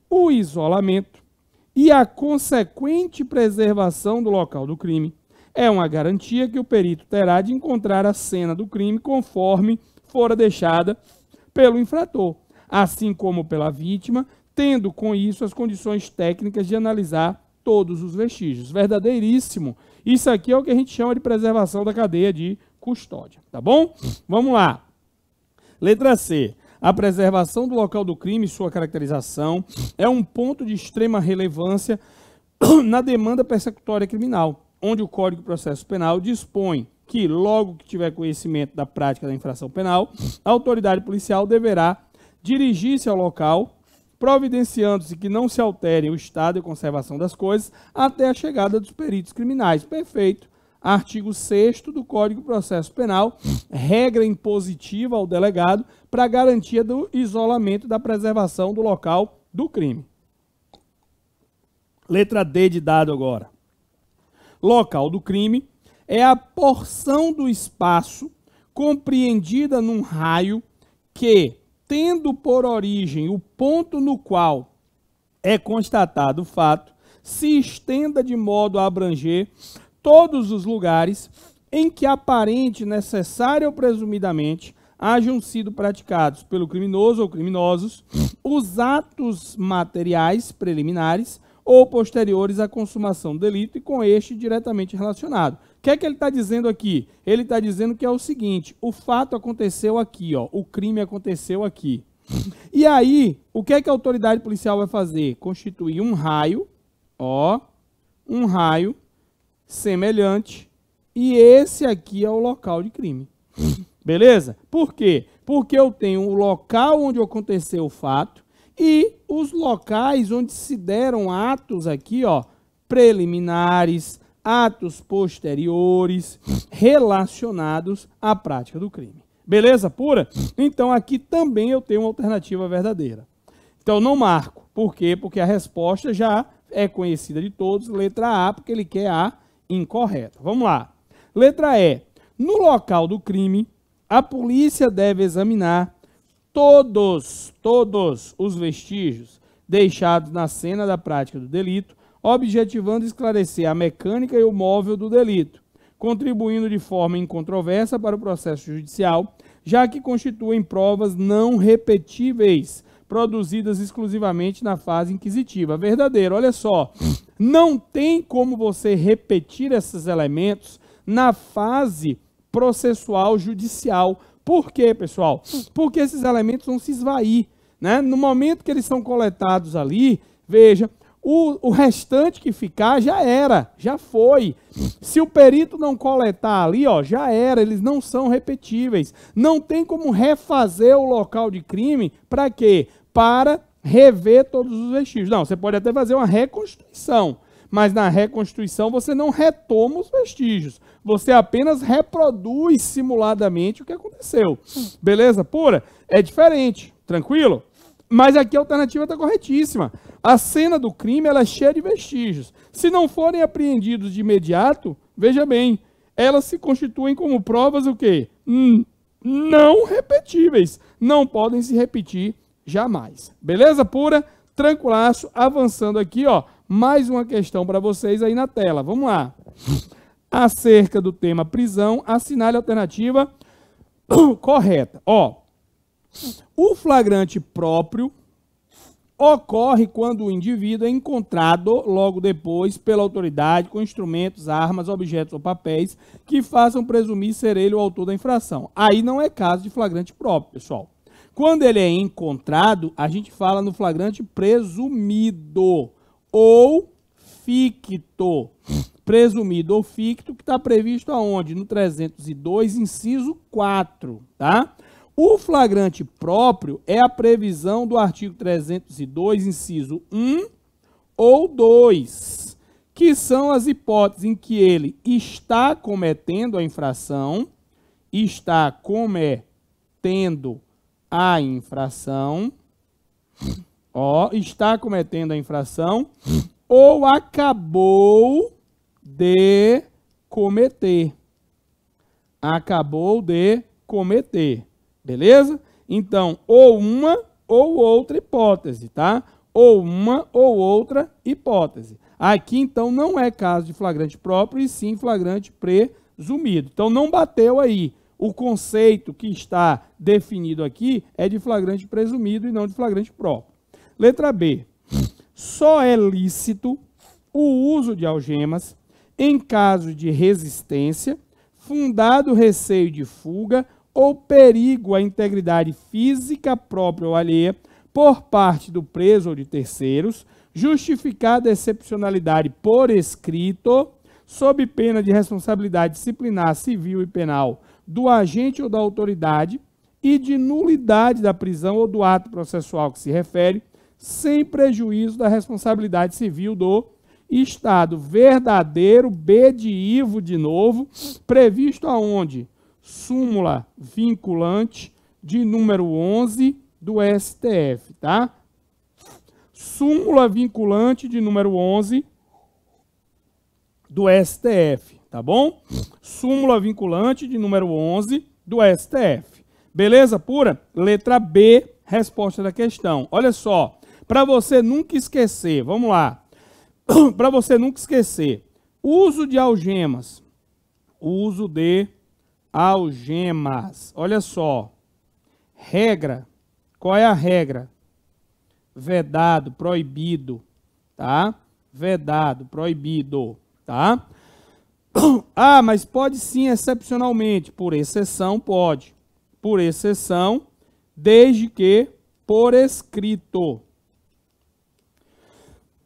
O isolamento e a consequente preservação do local do crime é uma garantia que o perito terá de encontrar a cena do crime conforme fora deixada pelo infrator, assim como pela vítima, tendo com isso as condições técnicas de analisar todos os vestígios. Verdadeiríssimo isso aqui é o que a gente chama de preservação da cadeia de custódia, tá bom? Vamos lá. Letra C. A preservação do local do crime e sua caracterização é um ponto de extrema relevância na demanda persecutória criminal, onde o Código de Processo Penal dispõe que, logo que tiver conhecimento da prática da infração penal, a autoridade policial deverá dirigir-se ao local providenciando-se que não se alterem o estado e conservação das coisas até a chegada dos peritos criminais. Perfeito. Artigo 6 do Código de Processo Penal, regra impositiva ao delegado para garantia do isolamento da preservação do local do crime. Letra D de dado agora. Local do crime é a porção do espaço compreendida num raio que, tendo por origem o ponto no qual é constatado o fato, se estenda de modo a abranger todos os lugares em que aparente, necessário ou presumidamente hajam sido praticados pelo criminoso ou criminosos os atos materiais preliminares ou posteriores à consumação do delito e com este diretamente relacionado. O que é que ele está dizendo aqui? Ele está dizendo que é o seguinte: o fato aconteceu aqui, ó, o crime aconteceu aqui. E aí, o que é que a autoridade policial vai fazer? Constituir um raio, ó, um raio semelhante, e esse aqui é o local de crime. Beleza? Por quê? Porque eu tenho o local onde aconteceu o fato e os locais onde se deram atos aqui, ó, preliminares, atos posteriores relacionados à prática do crime. Beleza pura? Então aqui também eu tenho uma alternativa verdadeira. Então não marco. Por quê? Porque a resposta já é conhecida de todos, letra A, porque ele quer a incorreta. Vamos lá. Letra E. No local do crime, a polícia deve examinar todos, todos os vestígios deixados na cena da prática do delito objetivando esclarecer a mecânica e o móvel do delito, contribuindo de forma incontroversa para o processo judicial, já que constituem provas não repetíveis, produzidas exclusivamente na fase inquisitiva. Verdadeiro, olha só. Não tem como você repetir esses elementos na fase processual judicial. Por quê, pessoal? Porque esses elementos vão se esvair. Né? No momento que eles são coletados ali, veja, o, o restante que ficar já era, já foi. Se o perito não coletar ali, ó, já era, eles não são repetíveis. Não tem como refazer o local de crime, para quê? Para rever todos os vestígios. Não, você pode até fazer uma reconstrução, mas na reconstituição você não retoma os vestígios. Você apenas reproduz simuladamente o que aconteceu. Hum. Beleza pura? É diferente, tranquilo? Mas aqui a alternativa está corretíssima. A cena do crime ela é cheia de vestígios. Se não forem apreendidos de imediato, veja bem, elas se constituem como provas o quê? Não repetíveis. Não podem se repetir jamais. Beleza pura? Tranquilaço. Avançando aqui, ó, mais uma questão para vocês aí na tela. Vamos lá. Acerca do tema prisão, assinale a alternativa correta. Ó, o flagrante próprio ocorre quando o indivíduo é encontrado logo depois pela autoridade com instrumentos, armas, objetos ou papéis que façam presumir ser ele o autor da infração. Aí não é caso de flagrante próprio, pessoal. Quando ele é encontrado, a gente fala no flagrante presumido ou ficto. Presumido ou ficto que está previsto aonde? No 302, inciso 4, tá? O flagrante próprio é a previsão do artigo 302, inciso 1 ou 2, que são as hipóteses em que ele está cometendo a infração, está cometendo a infração, ó, está cometendo a infração ou acabou de cometer. Acabou de cometer. Beleza? Então, ou uma ou outra hipótese, tá? Ou uma ou outra hipótese. Aqui, então, não é caso de flagrante próprio, e sim flagrante presumido. Então, não bateu aí. O conceito que está definido aqui é de flagrante presumido e não de flagrante próprio. Letra B. Só é lícito o uso de algemas em caso de resistência, fundado receio de fuga ou perigo à integridade física própria ou alheia por parte do preso ou de terceiros, justificada a excepcionalidade por escrito, sob pena de responsabilidade disciplinar, civil e penal do agente ou da autoridade, e de nulidade da prisão ou do ato processual que se refere, sem prejuízo da responsabilidade civil do Estado verdadeiro, Ivo de novo, previsto aonde? súmula vinculante de número 11 do STF, tá? Súmula vinculante de número 11 do STF, tá bom? Súmula vinculante de número 11 do STF. Beleza pura? Letra B, resposta da questão. Olha só, para você nunca esquecer, vamos lá. para você nunca esquecer, uso de algemas, uso de algemas. Olha só. Regra. Qual é a regra? Vedado, proibido, tá? Vedado, proibido, tá? Ah, mas pode sim, excepcionalmente. Por exceção, pode. Por exceção, desde que por escrito.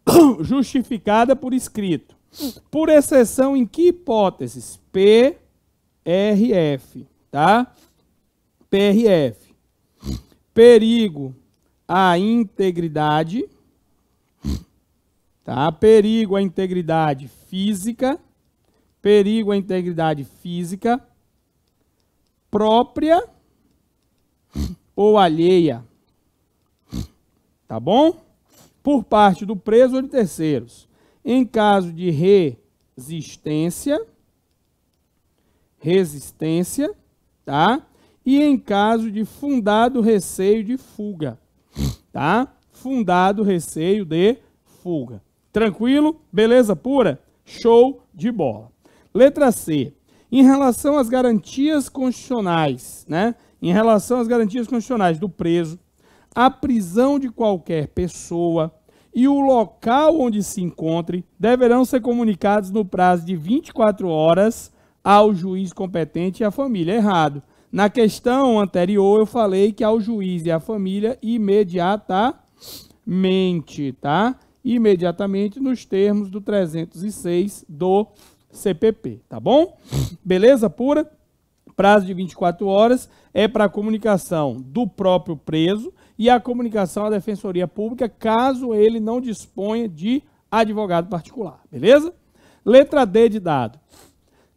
Justificada por escrito. Por exceção, em que hipóteses? P, RF, tá? PRF. Perigo à integridade, tá? Perigo à integridade física, perigo à integridade física própria ou alheia. Tá bom? Por parte do preso ou de terceiros. Em caso de resistência, resistência, tá? E em caso de fundado receio de fuga, tá? Fundado receio de fuga. Tranquilo? Beleza pura? Show de bola. Letra C. Em relação às garantias constitucionais, né? Em relação às garantias constitucionais do preso, a prisão de qualquer pessoa e o local onde se encontre deverão ser comunicados no prazo de 24 horas ao juiz competente e à família. Errado. Na questão anterior, eu falei que ao juiz e à família imediatamente, tá? Imediatamente nos termos do 306 do CPP, tá bom? Beleza pura? Prazo de 24 horas é para comunicação do próprio preso e a comunicação à Defensoria Pública, caso ele não disponha de advogado particular, beleza? Letra D de dado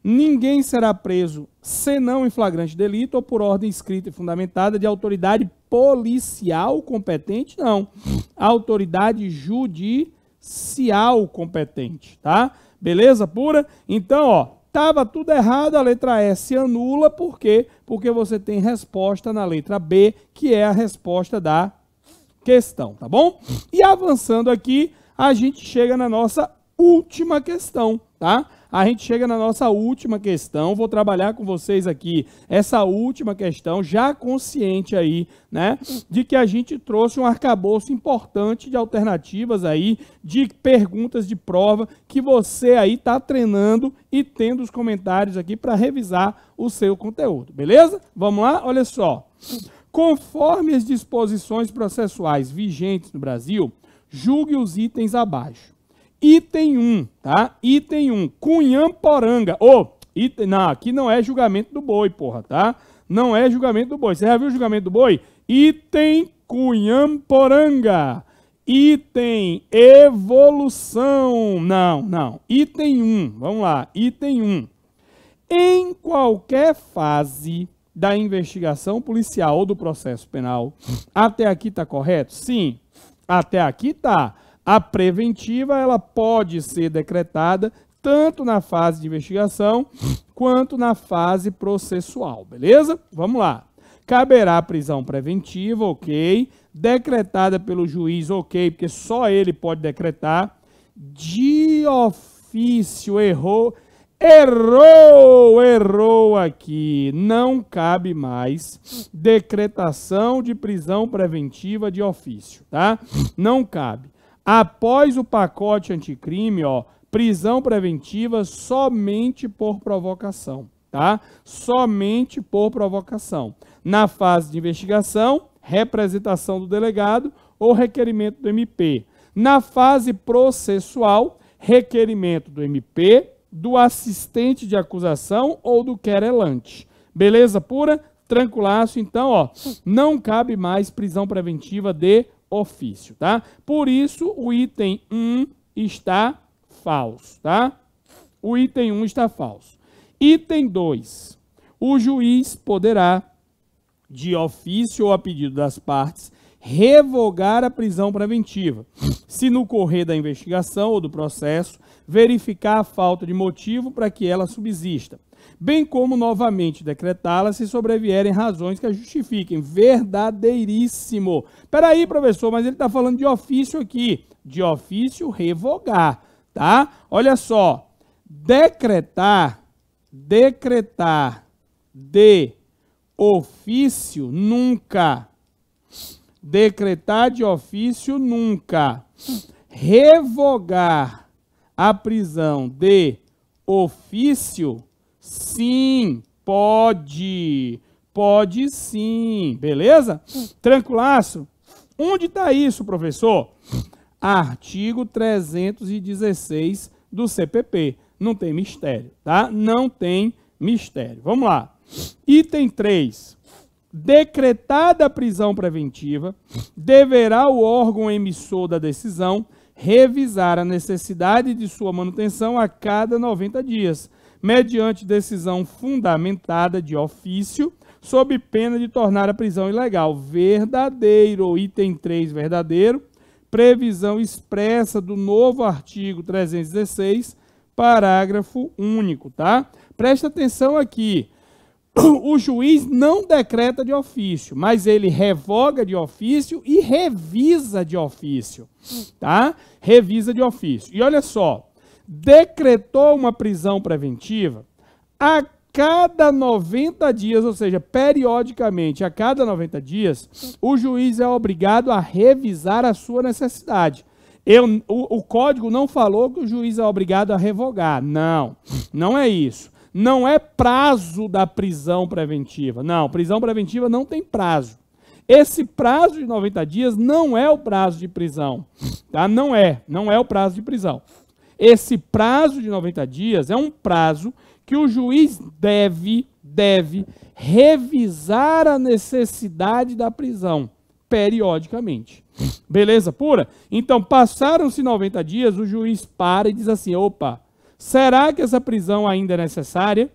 ninguém será preso senão em flagrante delito ou por ordem escrita e fundamentada de autoridade policial competente, não, autoridade judicial competente, tá? Beleza pura? Então, ó, tava tudo errado, a letra S se anula, por quê? Porque você tem resposta na letra B, que é a resposta da questão, tá bom? E avançando aqui, a gente chega na nossa última questão, tá? a gente chega na nossa última questão. Vou trabalhar com vocês aqui essa última questão, já consciente aí, né, de que a gente trouxe um arcabouço importante de alternativas aí, de perguntas de prova que você aí está treinando e tendo os comentários aqui para revisar o seu conteúdo, beleza? Vamos lá? Olha só. Conforme as disposições processuais vigentes no Brasil, julgue os itens abaixo. Item 1, tá? Item 1, Cunhamporanga. Ô, oh, item, não, aqui não é julgamento do boi, porra, tá? Não é julgamento do boi. Você já viu o julgamento do boi? Item Cunhamporanga. Item evolução. Não, não. Item 1, vamos lá. Item 1. Em qualquer fase da investigação policial ou do processo penal, até aqui tá correto? Sim. Até aqui tá. A preventiva ela pode ser decretada tanto na fase de investigação quanto na fase processual, beleza? Vamos lá. Caberá prisão preventiva, ok, decretada pelo juiz, ok, porque só ele pode decretar. De ofício, errou, errou, errou aqui. Não cabe mais decretação de prisão preventiva de ofício, tá? Não cabe. Após o pacote anticrime, ó, prisão preventiva somente por provocação, tá? Somente por provocação. Na fase de investigação, representação do delegado ou requerimento do MP. Na fase processual, requerimento do MP, do assistente de acusação ou do querelante. Beleza pura? Tranquilaço, então, ó, não cabe mais prisão preventiva de ofício, tá? Por isso, o item 1 está falso, tá? O item 1 está falso. Item 2. O juiz poderá, de ofício ou a pedido das partes, revogar a prisão preventiva, se no correr da investigação ou do processo verificar a falta de motivo para que ela subsista, bem como novamente decretá-la se sobrevierem razões que a justifiquem. Verdadeiríssimo. Peraí, professor, mas ele está falando de ofício aqui. De ofício revogar, tá? Olha só. Decretar, decretar de ofício nunca. Decretar de ofício nunca. Revogar a prisão de ofício Sim, pode. Pode sim, beleza? Tranquilaço? Onde está isso, professor? Artigo 316 do CPP. Não tem mistério, tá? Não tem mistério. Vamos lá. Item 3. Decretada a prisão preventiva, deverá o órgão emissor da decisão revisar a necessidade de sua manutenção a cada 90 dias, mediante decisão fundamentada de ofício, sob pena de tornar a prisão ilegal. Verdadeiro, item 3, verdadeiro, previsão expressa do novo artigo 316, parágrafo único, tá? Presta atenção aqui. O juiz não decreta de ofício, mas ele revoga de ofício e revisa de ofício, tá? Revisa de ofício. E olha só, decretou uma prisão preventiva, a cada 90 dias, ou seja, periodicamente, a cada 90 dias, o juiz é obrigado a revisar a sua necessidade. Eu, o, o código não falou que o juiz é obrigado a revogar. Não, não é isso. Não é prazo da prisão preventiva. Não, prisão preventiva não tem prazo. Esse prazo de 90 dias não é o prazo de prisão, tá? Não é, não é o prazo de prisão. Esse prazo de 90 dias é um prazo que o juiz deve, deve revisar a necessidade da prisão periodicamente. Beleza pura? Então, passaram-se 90 dias, o juiz para e diz assim: opa, será que essa prisão ainda é necessária?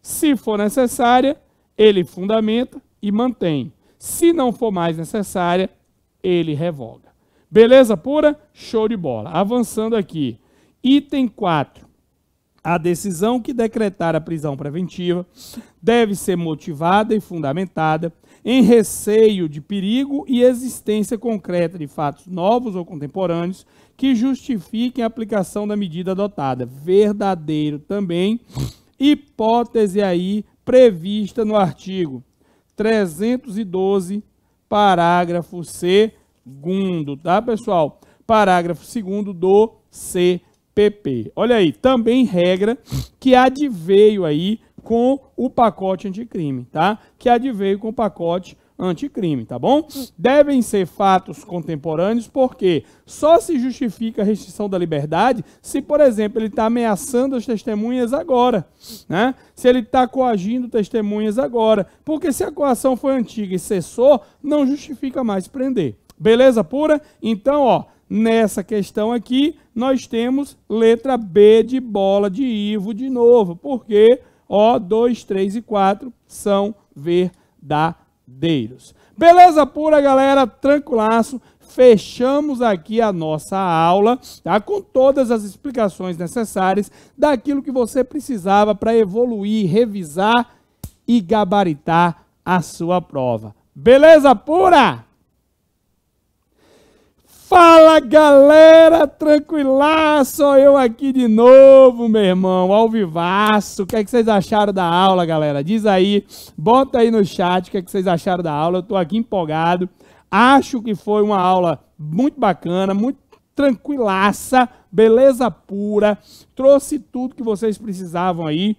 Se for necessária, ele fundamenta e mantém. Se não for mais necessária, ele revoga. Beleza pura? Show de bola. Avançando aqui. Item 4. A decisão que decretar a prisão preventiva deve ser motivada e fundamentada em receio de perigo e existência concreta de fatos novos ou contemporâneos que justifiquem a aplicação da medida adotada. Verdadeiro também, hipótese aí prevista no artigo 312, parágrafo 2, tá, pessoal? Parágrafo 2 do C PP. Olha aí, também regra que adveio aí com o pacote anticrime, tá? Que adveio com o pacote anticrime, tá bom? Devem ser fatos contemporâneos, porque só se justifica a restrição da liberdade se, por exemplo, ele está ameaçando as testemunhas agora, né? Se ele está coagindo testemunhas agora, porque se a coação foi antiga e cessou, não justifica mais prender. Beleza pura? Então, ó, Nessa questão aqui, nós temos letra B de bola de Ivo de novo, porque o 2, 3 e 4 são verdadeiros. Beleza pura, galera? Tranquilaço. Fechamos aqui a nossa aula, tá? Com todas as explicações necessárias daquilo que você precisava para evoluir, revisar e gabaritar a sua prova. Beleza pura? Fala galera, tranquilaço, só eu aqui de novo, meu irmão, ao vivaço. O que, é que vocês acharam da aula, galera? Diz aí, bota aí no chat o que, é que vocês acharam da aula. Eu tô aqui empolgado. Acho que foi uma aula muito bacana, muito tranquilaça, beleza pura. Trouxe tudo que vocês precisavam aí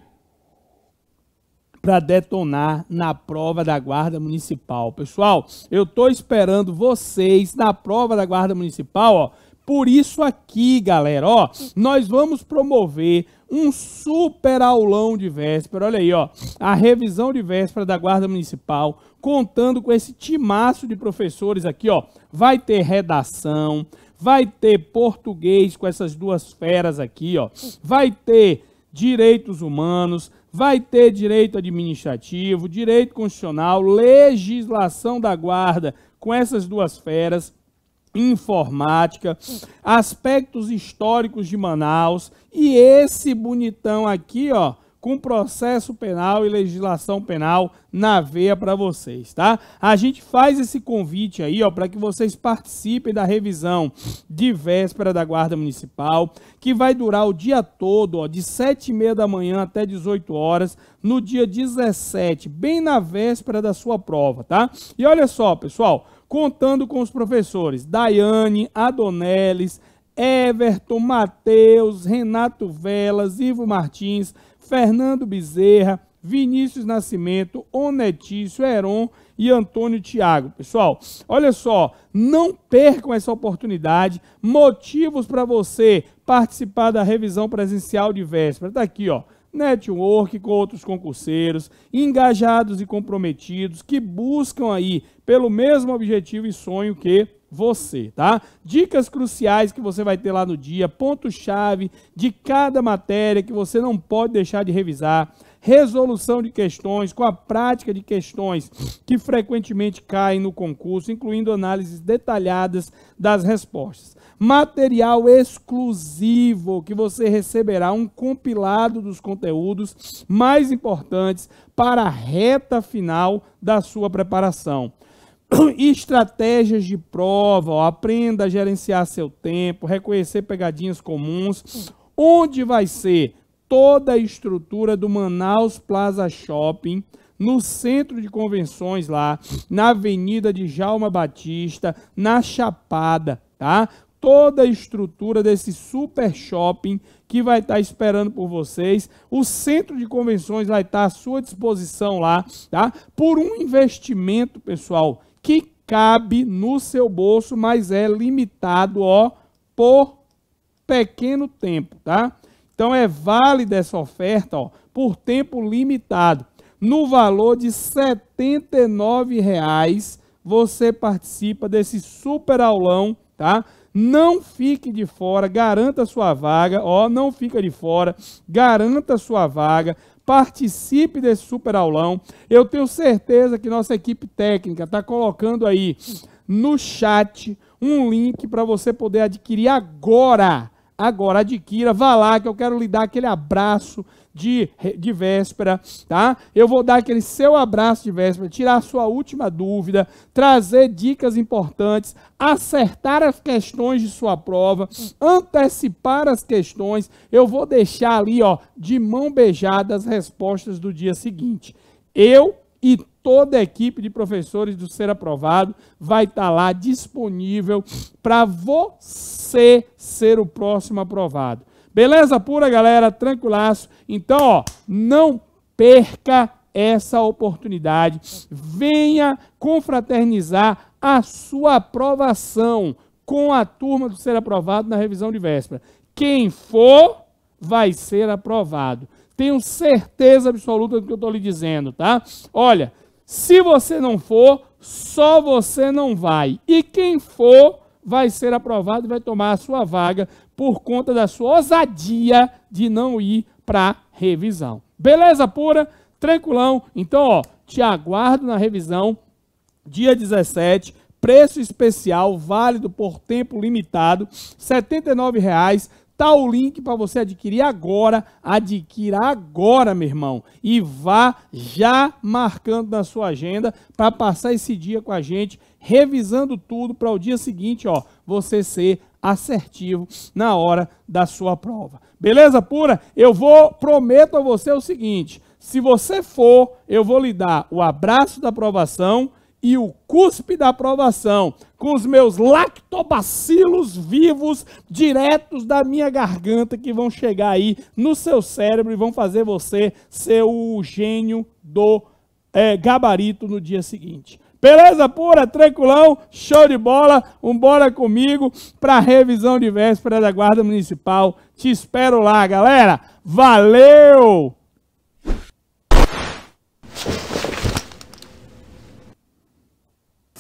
para detonar na prova da Guarda Municipal. Pessoal, eu estou esperando vocês na prova da Guarda Municipal, ó. Por isso aqui, galera, ó, nós vamos promover um super aulão de véspera. Olha aí, ó, a revisão de véspera da Guarda Municipal, contando com esse timaço de professores aqui, ó. Vai ter redação, vai ter português com essas duas feras aqui, ó. Vai ter direitos humanos, vai ter direito administrativo, direito constitucional, legislação da guarda com essas duas feras, informática, aspectos históricos de Manaus e esse bonitão aqui, ó, com processo penal e legislação penal na veia para vocês, tá? A gente faz esse convite aí, ó, para que vocês participem da revisão de véspera da Guarda Municipal, que vai durar o dia todo, ó, de 7 e meia da manhã até 18 horas, no dia 17, bem na véspera da sua prova, tá? E olha só, pessoal, contando com os professores Daiane, Adonelis, Everton, Matheus, Renato Velas, Ivo Martins, Fernando Bezerra, Vinícius Nascimento, Onetício, Heron e Antônio Tiago. Pessoal, olha só, não percam essa oportunidade. Motivos para você participar da revisão presencial de véspera. Está aqui, ó network com outros concurseiros, engajados e comprometidos que buscam aí pelo mesmo objetivo e sonho que você, tá? Dicas cruciais que você vai ter lá no dia, ponto-chave de cada matéria que você não pode deixar de revisar, resolução de questões, com a prática de questões que frequentemente caem no concurso, incluindo análises detalhadas das respostas. Material exclusivo que você receberá um compilado dos conteúdos mais importantes para a reta final da sua preparação. estratégias de prova, ó, aprenda a gerenciar seu tempo, reconhecer pegadinhas comuns. Onde vai ser toda a estrutura do Manaus Plaza Shopping? no centro de convenções lá, na Avenida de Jalma Batista, na Chapada, tá? Toda a estrutura desse super shopping que vai estar tá esperando por vocês. O centro de convenções vai estar tá à sua disposição lá, tá? Por um investimento, pessoal, que cabe no seu bolso, mas é limitado, ó, por pequeno tempo, tá? Então é válida essa oferta, ó, por tempo limitado. No valor de R$ 79,00, você participa desse super aulão, tá? Não fique de fora, garanta sua vaga, ó, não fica de fora, garanta sua vaga participe desse super aulão. Eu tenho certeza que nossa equipe técnica está colocando aí no chat um link para você poder adquirir agora. Agora, adquira, vá lá que eu quero lhe dar aquele abraço de, de véspera, tá? Eu vou dar aquele seu abraço de véspera, tirar sua última dúvida, trazer dicas importantes, acertar as questões de sua prova, antecipar as questões. Eu vou deixar ali, ó, de mão beijada as respostas do dia seguinte. Eu e toda a equipe de professores do Ser Aprovado vai estar tá lá disponível para você ser o próximo aprovado. Beleza pura, galera? Tranquilaço. Então, ó, não perca essa oportunidade. Venha confraternizar a sua aprovação com a turma do ser aprovado na revisão de véspera. Quem for, vai ser aprovado. Tenho certeza absoluta do que eu estou lhe dizendo, tá? Olha, se você não for, só você não vai. E quem for, vai ser aprovado e vai tomar a sua vaga por conta da sua ousadia de não ir para revisão. Beleza pura? Tranquilão? Então, ó, te aguardo na revisão, dia 17, preço especial, válido por tempo limitado, R$ 79,00. Tá o link para você adquirir agora. Adquira agora, meu irmão. E vá já marcando na sua agenda para passar esse dia com a gente, revisando tudo para o dia seguinte, ó, você ser assertivo na hora da sua prova. Beleza pura? Eu vou prometo a você o seguinte: se você for, eu vou lhe dar o abraço da aprovação e o cuspe da aprovação, com os meus lactobacilos vivos diretos da minha garganta que vão chegar aí no seu cérebro e vão fazer você ser o gênio do é, gabarito no dia seguinte. Beleza pura, tranquilão, show de bola. Um bora comigo para a revisão de véspera da Guarda Municipal. Te espero lá, galera. Valeu!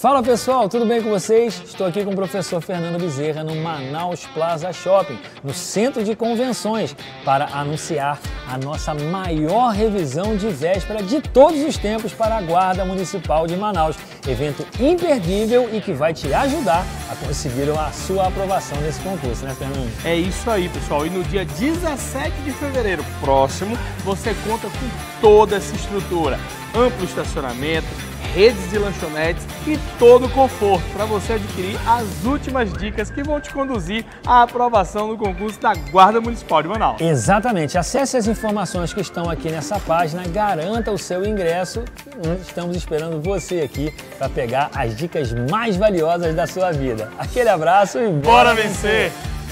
Fala pessoal, tudo bem com vocês? Estou aqui com o professor Fernando Bezerra no Manaus Plaza Shopping, no centro de convenções, para anunciar a nossa maior revisão de véspera de todos os tempos para a Guarda Municipal de Manaus. Evento imperdível e que vai te ajudar a conseguir a sua aprovação nesse concurso, né, Fernando? É isso aí, pessoal. E no dia 17 de fevereiro próximo, você conta com toda essa estrutura: amplo estacionamento redes de lanchonetes e todo o conforto para você adquirir as últimas dicas que vão te conduzir à aprovação no concurso da Guarda Municipal de Manaus. Exatamente. Acesse as informações que estão aqui nessa página, garanta o seu ingresso. Hum, estamos esperando você aqui para pegar as dicas mais valiosas da sua vida. Aquele abraço e bora, bora vencer. vencer.